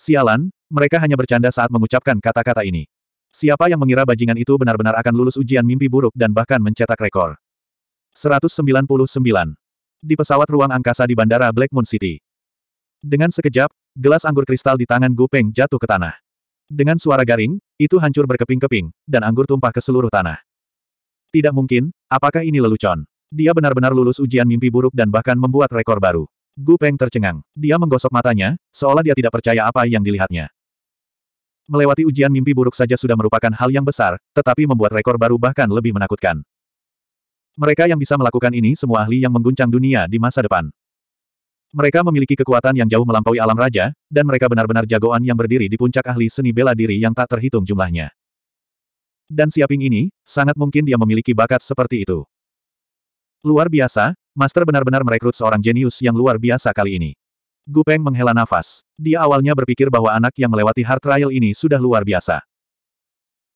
Sialan, mereka hanya bercanda saat mengucapkan kata-kata ini. Siapa yang mengira bajingan itu benar-benar akan lulus ujian mimpi buruk dan bahkan mencetak rekor? 199. Di pesawat ruang angkasa di bandara Black Moon City. Dengan sekejap, gelas anggur kristal di tangan Gu Peng jatuh ke tanah. Dengan suara garing, itu hancur berkeping-keping, dan anggur tumpah ke seluruh tanah. Tidak mungkin, apakah ini lelucon? Dia benar-benar lulus ujian mimpi buruk dan bahkan membuat rekor baru. Gu Peng tercengang. Dia menggosok matanya, seolah dia tidak percaya apa yang dilihatnya. Melewati ujian mimpi buruk saja sudah merupakan hal yang besar, tetapi membuat rekor baru bahkan lebih menakutkan. Mereka yang bisa melakukan ini semua ahli yang mengguncang dunia di masa depan. Mereka memiliki kekuatan yang jauh melampaui alam raja, dan mereka benar-benar jagoan yang berdiri di puncak ahli seni bela diri yang tak terhitung jumlahnya. Dan Siaping ini, sangat mungkin dia memiliki bakat seperti itu. Luar biasa, Master benar-benar merekrut seorang jenius yang luar biasa kali ini. Gu Peng menghela nafas. Dia awalnya berpikir bahwa anak yang melewati hard trial ini sudah luar biasa.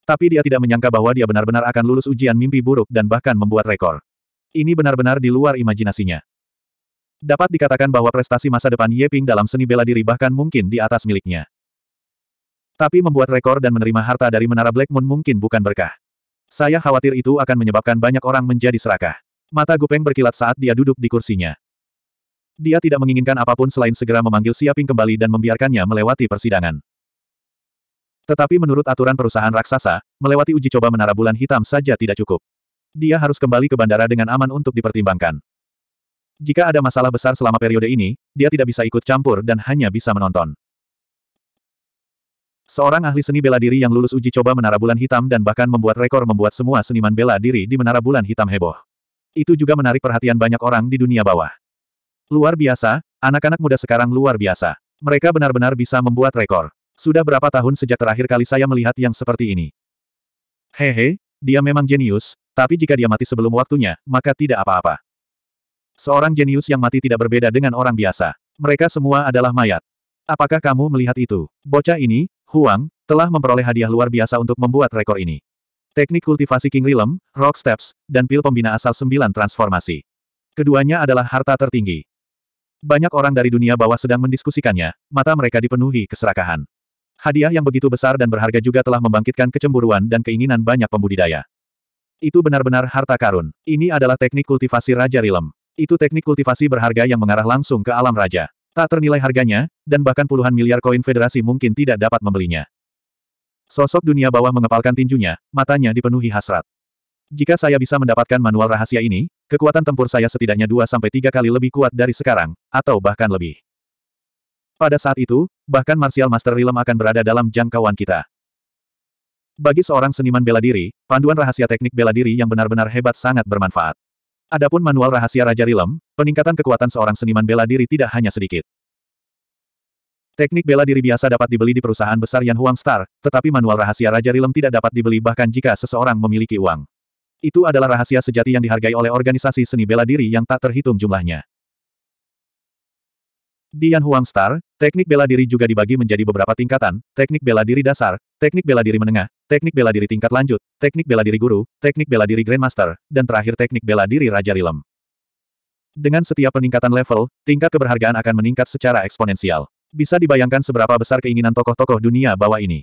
Tapi dia tidak menyangka bahwa dia benar-benar akan lulus ujian mimpi buruk dan bahkan membuat rekor. Ini benar-benar di luar imajinasinya. Dapat dikatakan bahwa prestasi masa depan Ye Ping dalam seni bela diri bahkan mungkin di atas miliknya. Tapi membuat rekor dan menerima harta dari Menara Black Moon mungkin bukan berkah. Saya khawatir itu akan menyebabkan banyak orang menjadi serakah. Mata Gupeng berkilat saat dia duduk di kursinya. Dia tidak menginginkan apapun selain segera memanggil Siaping kembali dan membiarkannya melewati persidangan. Tetapi menurut aturan perusahaan raksasa, melewati uji coba Menara Bulan Hitam saja tidak cukup. Dia harus kembali ke bandara dengan aman untuk dipertimbangkan. Jika ada masalah besar selama periode ini, dia tidak bisa ikut campur dan hanya bisa menonton. Seorang ahli seni bela diri yang lulus uji coba Menara Bulan Hitam dan bahkan membuat rekor membuat semua seniman bela diri di Menara Bulan Hitam heboh. Itu juga menarik perhatian banyak orang di dunia bawah. Luar biasa, anak-anak muda sekarang luar biasa. Mereka benar-benar bisa membuat rekor. Sudah berapa tahun sejak terakhir kali saya melihat yang seperti ini? Hehe, dia memang jenius, tapi jika dia mati sebelum waktunya, maka tidak apa-apa. Seorang jenius yang mati tidak berbeda dengan orang biasa. Mereka semua adalah mayat. Apakah kamu melihat itu? Bocah ini, Huang, telah memperoleh hadiah luar biasa untuk membuat rekor ini. Teknik kultivasi King Realm, Rock Steps, dan pil pembina asal sembilan transformasi. Keduanya adalah harta tertinggi. Banyak orang dari dunia bawah sedang mendiskusikannya, mata mereka dipenuhi keserakahan. Hadiah yang begitu besar dan berharga juga telah membangkitkan kecemburuan dan keinginan banyak pembudidaya. Itu benar-benar harta karun. Ini adalah teknik kultivasi Raja Rilem. Itu teknik kultivasi berharga yang mengarah langsung ke alam raja. Tak ternilai harganya, dan bahkan puluhan miliar koin federasi mungkin tidak dapat membelinya. Sosok dunia bawah mengepalkan tinjunya, matanya dipenuhi hasrat. Jika saya bisa mendapatkan manual rahasia ini, kekuatan tempur saya setidaknya 2-3 kali lebih kuat dari sekarang, atau bahkan lebih. Pada saat itu, bahkan Martial Master Rilem akan berada dalam jangkauan kita. Bagi seorang seniman bela diri, panduan rahasia teknik bela diri yang benar-benar hebat sangat bermanfaat. Adapun manual rahasia Raja Rilem, peningkatan kekuatan seorang seniman bela diri tidak hanya sedikit. Teknik bela diri biasa dapat dibeli di perusahaan besar Yan Huang Star, tetapi manual rahasia Raja Rilem tidak dapat dibeli bahkan jika seseorang memiliki uang. Itu adalah rahasia sejati yang dihargai oleh organisasi seni bela diri yang tak terhitung jumlahnya. Di Yan Huang Star, teknik bela diri juga dibagi menjadi beberapa tingkatan, teknik bela diri dasar, teknik bela diri menengah, teknik bela diri tingkat lanjut, teknik bela diri guru, teknik bela diri grandmaster, dan terakhir teknik bela diri raja rilem. Dengan setiap peningkatan level, tingkat keberhargaan akan meningkat secara eksponensial. Bisa dibayangkan seberapa besar keinginan tokoh-tokoh dunia bawah ini.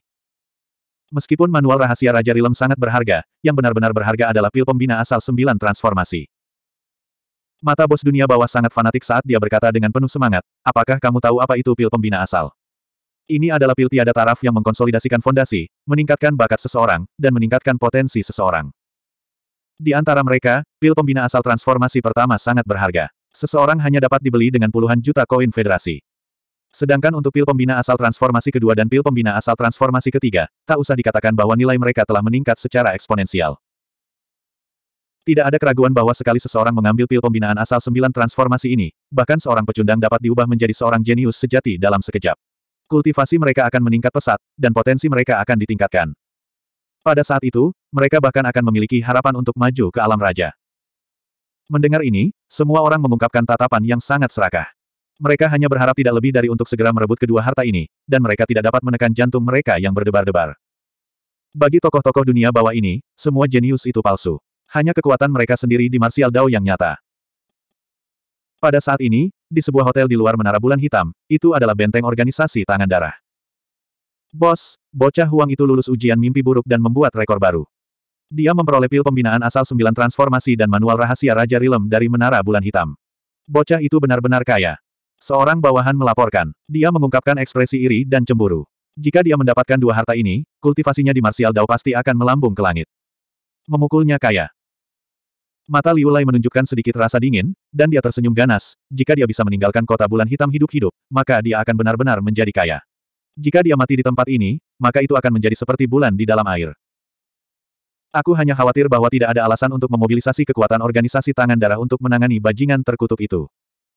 Meskipun manual rahasia Raja Rilem sangat berharga, yang benar-benar berharga adalah pil pembina asal sembilan transformasi. Mata bos dunia bawah sangat fanatik saat dia berkata dengan penuh semangat, apakah kamu tahu apa itu pil pembina asal? Ini adalah pil tiada taraf yang mengkonsolidasikan fondasi, meningkatkan bakat seseorang, dan meningkatkan potensi seseorang. Di antara mereka, pil pembina asal transformasi pertama sangat berharga. Seseorang hanya dapat dibeli dengan puluhan juta koin federasi. Sedangkan untuk pil pembina asal transformasi kedua dan pil pembina asal transformasi ketiga, tak usah dikatakan bahwa nilai mereka telah meningkat secara eksponensial. Tidak ada keraguan bahwa sekali seseorang mengambil pil pembinaan asal sembilan transformasi ini, bahkan seorang pecundang dapat diubah menjadi seorang jenius sejati dalam sekejap kultivasi mereka akan meningkat pesat, dan potensi mereka akan ditingkatkan. Pada saat itu, mereka bahkan akan memiliki harapan untuk maju ke alam raja. Mendengar ini, semua orang mengungkapkan tatapan yang sangat serakah. Mereka hanya berharap tidak lebih dari untuk segera merebut kedua harta ini, dan mereka tidak dapat menekan jantung mereka yang berdebar-debar. Bagi tokoh-tokoh dunia bawah ini, semua jenius itu palsu. Hanya kekuatan mereka sendiri di Martial Dao yang nyata. Pada saat ini, di sebuah hotel di luar Menara Bulan Hitam, itu adalah benteng organisasi Tangan Darah. Bos, bocah Huang itu lulus ujian mimpi buruk dan membuat rekor baru. Dia memperoleh pil pembinaan asal sembilan transformasi dan manual rahasia Raja Rilem dari Menara Bulan Hitam. Bocah itu benar-benar kaya. Seorang bawahan melaporkan. Dia mengungkapkan ekspresi iri dan cemburu. Jika dia mendapatkan dua harta ini, kultivasinya di Martial Dao pasti akan melambung ke langit. Memukulnya kaya. Mata Liu Lai menunjukkan sedikit rasa dingin, dan dia tersenyum ganas, jika dia bisa meninggalkan kota bulan hitam hidup-hidup, maka dia akan benar-benar menjadi kaya. Jika dia mati di tempat ini, maka itu akan menjadi seperti bulan di dalam air. Aku hanya khawatir bahwa tidak ada alasan untuk memobilisasi kekuatan organisasi tangan darah untuk menangani bajingan terkutuk itu.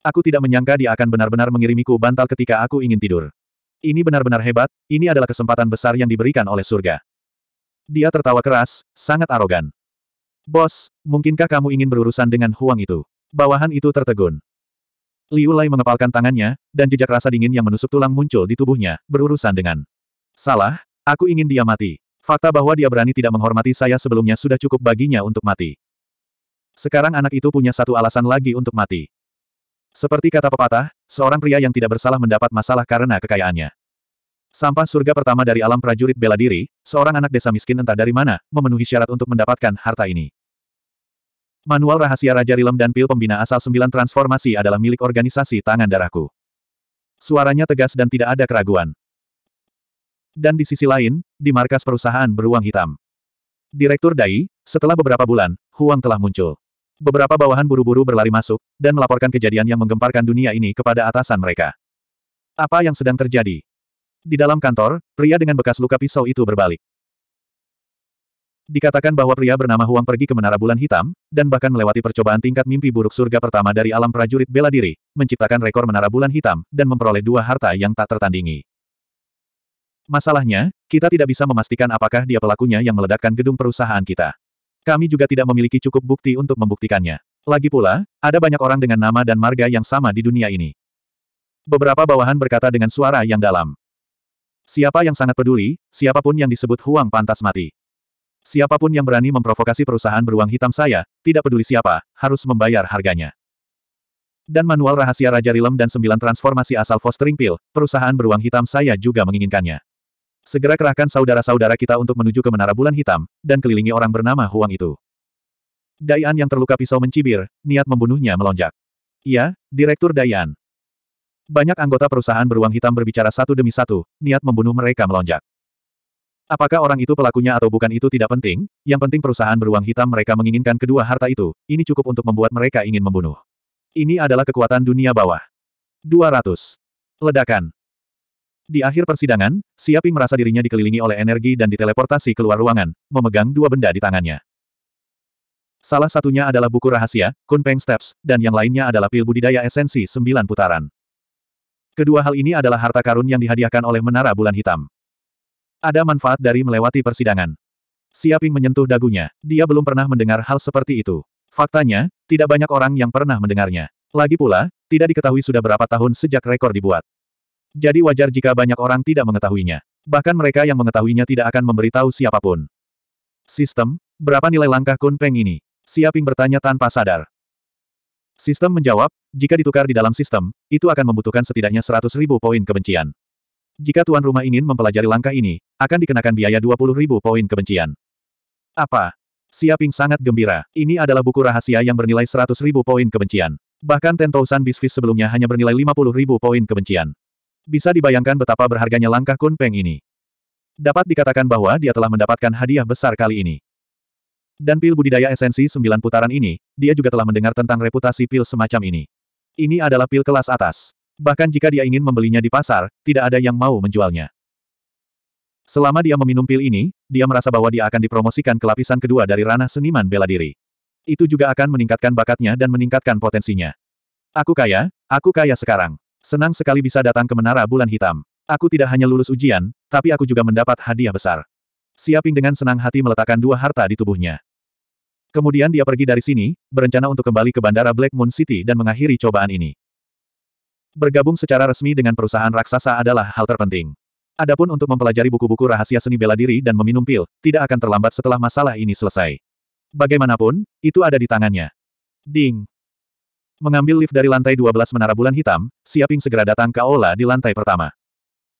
Aku tidak menyangka dia akan benar-benar mengirimiku bantal ketika aku ingin tidur. Ini benar-benar hebat, ini adalah kesempatan besar yang diberikan oleh surga. Dia tertawa keras, sangat arogan. Bos, mungkinkah kamu ingin berurusan dengan Huang itu? Bawahan itu tertegun. Liu Lai mengepalkan tangannya, dan jejak rasa dingin yang menusuk tulang muncul di tubuhnya, berurusan dengan. Salah, aku ingin dia mati. Fakta bahwa dia berani tidak menghormati saya sebelumnya sudah cukup baginya untuk mati. Sekarang anak itu punya satu alasan lagi untuk mati. Seperti kata pepatah, seorang pria yang tidak bersalah mendapat masalah karena kekayaannya. Sampah surga pertama dari alam prajurit bela diri, seorang anak desa miskin entah dari mana, memenuhi syarat untuk mendapatkan harta ini. Manual rahasia Raja Rilem dan pil pembina asal sembilan transformasi adalah milik organisasi tangan darahku. Suaranya tegas dan tidak ada keraguan. Dan di sisi lain, di markas perusahaan beruang hitam. Direktur Dai, setelah beberapa bulan, Huang telah muncul. Beberapa bawahan buru-buru berlari masuk, dan melaporkan kejadian yang menggemparkan dunia ini kepada atasan mereka. Apa yang sedang terjadi? Di dalam kantor, pria dengan bekas luka pisau itu berbalik. Dikatakan bahwa pria bernama Huang pergi ke Menara Bulan Hitam, dan bahkan melewati percobaan tingkat mimpi buruk surga pertama dari alam prajurit bela diri, menciptakan rekor Menara Bulan Hitam, dan memperoleh dua harta yang tak tertandingi. Masalahnya, kita tidak bisa memastikan apakah dia pelakunya yang meledakkan gedung perusahaan kita. Kami juga tidak memiliki cukup bukti untuk membuktikannya. Lagi pula, ada banyak orang dengan nama dan marga yang sama di dunia ini. Beberapa bawahan berkata dengan suara yang dalam. Siapa yang sangat peduli, siapapun yang disebut Huang pantas mati. Siapapun yang berani memprovokasi perusahaan beruang hitam saya, tidak peduli siapa, harus membayar harganya. Dan manual rahasia Raja Rilem dan sembilan transformasi asal Fostering Pill, perusahaan beruang hitam saya juga menginginkannya. Segera kerahkan saudara-saudara kita untuk menuju ke Menara Bulan Hitam, dan kelilingi orang bernama Huang itu. Dayan yang terluka pisau mencibir, niat membunuhnya melonjak. Iya, Direktur Dayan. Banyak anggota perusahaan beruang hitam berbicara satu demi satu, niat membunuh mereka melonjak. Apakah orang itu pelakunya atau bukan itu tidak penting, yang penting perusahaan beruang hitam mereka menginginkan kedua harta itu, ini cukup untuk membuat mereka ingin membunuh. Ini adalah kekuatan dunia bawah. 200. Ledakan. Di akhir persidangan, Siaping merasa dirinya dikelilingi oleh energi dan diteleportasi keluar ruangan, memegang dua benda di tangannya. Salah satunya adalah buku rahasia, Kunpeng Steps, dan yang lainnya adalah pil budidaya esensi sembilan putaran. Kedua hal ini adalah harta karun yang dihadiahkan oleh Menara Bulan Hitam. Ada manfaat dari melewati persidangan. Siaping menyentuh dagunya. Dia belum pernah mendengar hal seperti itu. Faktanya, tidak banyak orang yang pernah mendengarnya. Lagi pula, tidak diketahui sudah berapa tahun sejak rekor dibuat. Jadi wajar jika banyak orang tidak mengetahuinya. Bahkan mereka yang mengetahuinya tidak akan memberitahu siapapun. Sistem, berapa nilai langkah Kun Peng ini? Siaping bertanya tanpa sadar. Sistem menjawab, jika ditukar di dalam sistem, itu akan membutuhkan setidaknya 100 ribu poin kebencian. Jika tuan rumah ingin mempelajari langkah ini, akan dikenakan biaya 20 ribu poin kebencian. Apa? Siaping sangat gembira. Ini adalah buku rahasia yang bernilai 100 ribu poin kebencian. Bahkan Tentousan Bisfis sebelumnya hanya bernilai 50 ribu poin kebencian. Bisa dibayangkan betapa berharganya langkah Kun Peng ini. Dapat dikatakan bahwa dia telah mendapatkan hadiah besar kali ini. Dan pil budidaya esensi sembilan putaran ini, dia juga telah mendengar tentang reputasi pil semacam ini. Ini adalah pil kelas atas. Bahkan jika dia ingin membelinya di pasar, tidak ada yang mau menjualnya. Selama dia meminum pil ini, dia merasa bahwa dia akan dipromosikan ke lapisan kedua dari ranah seniman bela diri. Itu juga akan meningkatkan bakatnya dan meningkatkan potensinya. Aku kaya, aku kaya sekarang. Senang sekali bisa datang ke Menara Bulan Hitam. Aku tidak hanya lulus ujian, tapi aku juga mendapat hadiah besar. Siaping dengan senang hati meletakkan dua harta di tubuhnya. Kemudian dia pergi dari sini, berencana untuk kembali ke bandara Black Moon City dan mengakhiri cobaan ini. Bergabung secara resmi dengan perusahaan raksasa adalah hal terpenting. Adapun untuk mempelajari buku-buku rahasia seni bela diri dan meminum pil, tidak akan terlambat setelah masalah ini selesai. Bagaimanapun, itu ada di tangannya. Ding! Mengambil lift dari lantai 12 menara bulan hitam, Siaping segera datang ke aula di lantai pertama.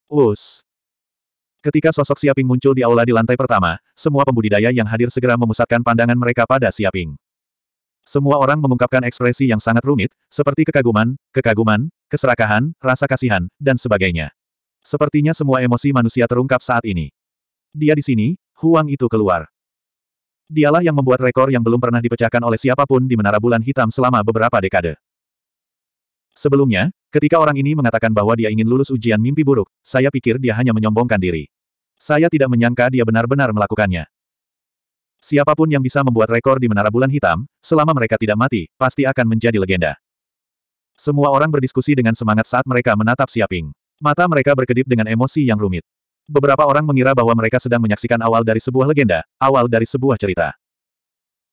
Us! Ketika sosok Siaping muncul di aula di lantai pertama, semua pembudidaya yang hadir segera memusatkan pandangan mereka pada Siaping. Semua orang mengungkapkan ekspresi yang sangat rumit, seperti kekaguman, kekaguman, keserakahan, rasa kasihan, dan sebagainya. Sepertinya semua emosi manusia terungkap saat ini. Dia di sini, Huang itu keluar. Dialah yang membuat rekor yang belum pernah dipecahkan oleh siapapun di Menara Bulan Hitam selama beberapa dekade. Sebelumnya, ketika orang ini mengatakan bahwa dia ingin lulus ujian mimpi buruk, saya pikir dia hanya menyombongkan diri. Saya tidak menyangka dia benar-benar melakukannya. Siapapun yang bisa membuat rekor di Menara Bulan Hitam, selama mereka tidak mati, pasti akan menjadi legenda. Semua orang berdiskusi dengan semangat saat mereka menatap Siaping. Mata mereka berkedip dengan emosi yang rumit. Beberapa orang mengira bahwa mereka sedang menyaksikan awal dari sebuah legenda, awal dari sebuah cerita.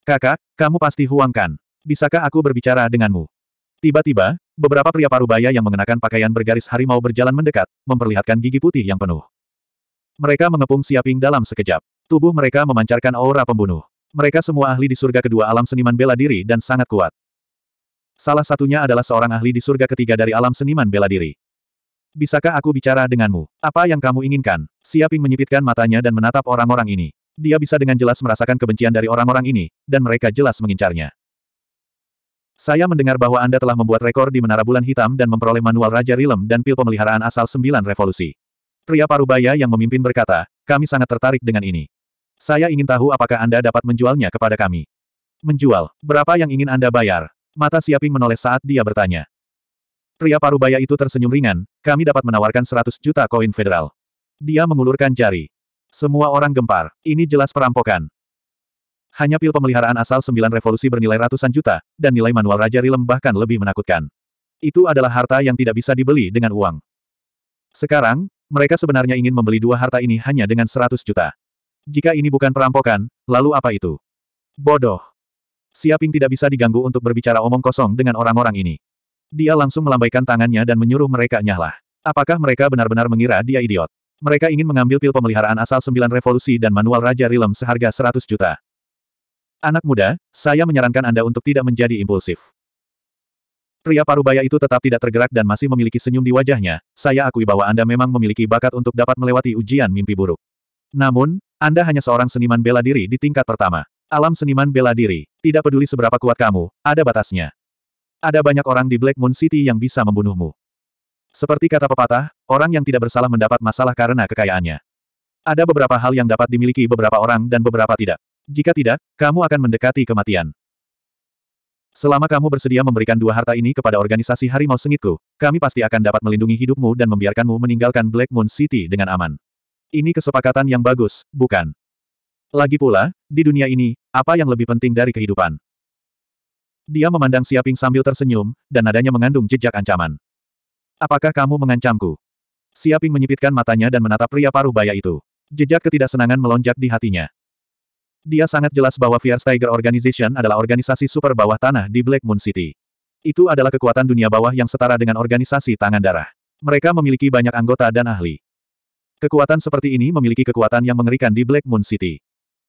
Kakak, kamu pasti huangkan. Bisakah aku berbicara denganmu? Tiba-tiba, beberapa pria parubaya yang mengenakan pakaian bergaris harimau berjalan mendekat, memperlihatkan gigi putih yang penuh. Mereka mengepung Siaping dalam sekejap. Tubuh mereka memancarkan aura pembunuh. Mereka semua ahli di surga kedua alam seniman bela diri dan sangat kuat. Salah satunya adalah seorang ahli di surga ketiga dari alam seniman bela diri. Bisakah aku bicara denganmu? Apa yang kamu inginkan? Siaping menyipitkan matanya dan menatap orang-orang ini. Dia bisa dengan jelas merasakan kebencian dari orang-orang ini, dan mereka jelas mengincarnya. Saya mendengar bahwa Anda telah membuat rekor di Menara Bulan Hitam dan memperoleh manual Raja Rilem dan pil pemeliharaan asal Sembilan revolusi. Pria parubaya yang memimpin berkata, kami sangat tertarik dengan ini. Saya ingin tahu apakah Anda dapat menjualnya kepada kami. Menjual, berapa yang ingin Anda bayar? Mata Siaping menoleh saat dia bertanya. Pria parubaya itu tersenyum ringan, kami dapat menawarkan 100 juta koin federal. Dia mengulurkan jari. Semua orang gempar, ini jelas perampokan. Hanya pil pemeliharaan asal sembilan revolusi bernilai ratusan juta, dan nilai manual Raja Rilem bahkan lebih menakutkan. Itu adalah harta yang tidak bisa dibeli dengan uang. Sekarang, mereka sebenarnya ingin membeli dua harta ini hanya dengan 100 juta. Jika ini bukan perampokan, lalu apa itu? Bodoh. Siaping tidak bisa diganggu untuk berbicara omong kosong dengan orang-orang ini. Dia langsung melambaikan tangannya dan menyuruh mereka nyahlah. Apakah mereka benar-benar mengira dia idiot? Mereka ingin mengambil pil pemeliharaan asal sembilan revolusi dan manual Raja Rilem seharga 100 juta. Anak muda, saya menyarankan Anda untuk tidak menjadi impulsif. Pria parubaya itu tetap tidak tergerak dan masih memiliki senyum di wajahnya, saya akui bahwa Anda memang memiliki bakat untuk dapat melewati ujian mimpi buruk. Namun, Anda hanya seorang seniman bela diri di tingkat pertama. Alam seniman bela diri, tidak peduli seberapa kuat kamu, ada batasnya. Ada banyak orang di Black Moon City yang bisa membunuhmu. Seperti kata pepatah, orang yang tidak bersalah mendapat masalah karena kekayaannya. Ada beberapa hal yang dapat dimiliki beberapa orang dan beberapa tidak. Jika tidak, kamu akan mendekati kematian. Selama kamu bersedia memberikan dua harta ini kepada organisasi harimau sengitku, kami pasti akan dapat melindungi hidupmu dan membiarkanmu meninggalkan Black Moon City dengan aman. Ini kesepakatan yang bagus, bukan? Lagi pula, di dunia ini, apa yang lebih penting dari kehidupan? Dia memandang Siaping sambil tersenyum, dan nadanya mengandung jejak ancaman. Apakah kamu mengancamku? Siaping menyipitkan matanya dan menatap pria paruh baya itu. Jejak ketidaksenangan melonjak di hatinya. Dia sangat jelas bahwa Tiger Organization adalah organisasi super bawah tanah di Black Moon City. Itu adalah kekuatan dunia bawah yang setara dengan organisasi tangan darah. Mereka memiliki banyak anggota dan ahli. Kekuatan seperti ini memiliki kekuatan yang mengerikan di Black Moon City.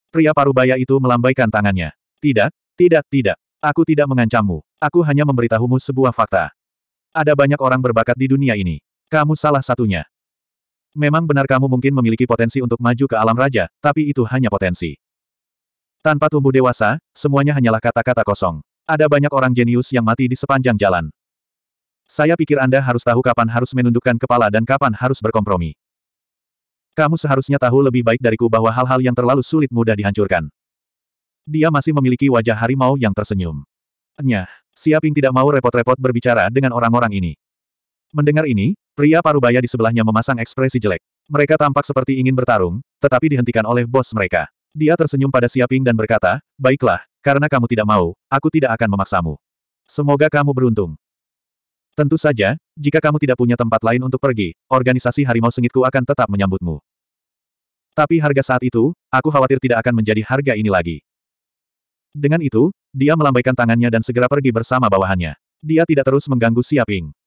Pria baya itu melambaikan tangannya. Tidak, tidak, tidak. Aku tidak mengancammu. Aku hanya memberitahumu sebuah fakta. Ada banyak orang berbakat di dunia ini. Kamu salah satunya. Memang benar kamu mungkin memiliki potensi untuk maju ke alam raja, tapi itu hanya potensi. Tanpa tumbuh dewasa, semuanya hanyalah kata-kata kosong. Ada banyak orang jenius yang mati di sepanjang jalan. Saya pikir Anda harus tahu kapan harus menundukkan kepala dan kapan harus berkompromi. Kamu seharusnya tahu lebih baik dariku bahwa hal-hal yang terlalu sulit mudah dihancurkan. Dia masih memiliki wajah harimau yang tersenyum. Nyah, Siaping tidak mau repot-repot berbicara dengan orang-orang ini. Mendengar ini, pria parubaya di sebelahnya memasang ekspresi jelek. Mereka tampak seperti ingin bertarung, tetapi dihentikan oleh bos mereka. Dia tersenyum pada Siaping dan berkata, Baiklah, karena kamu tidak mau, aku tidak akan memaksamu. Semoga kamu beruntung. Tentu saja, jika kamu tidak punya tempat lain untuk pergi, organisasi harimau sengitku akan tetap menyambutmu. Tapi harga saat itu, aku khawatir tidak akan menjadi harga ini lagi. Dengan itu, dia melambaikan tangannya dan segera pergi bersama bawahannya. Dia tidak terus mengganggu Siaping.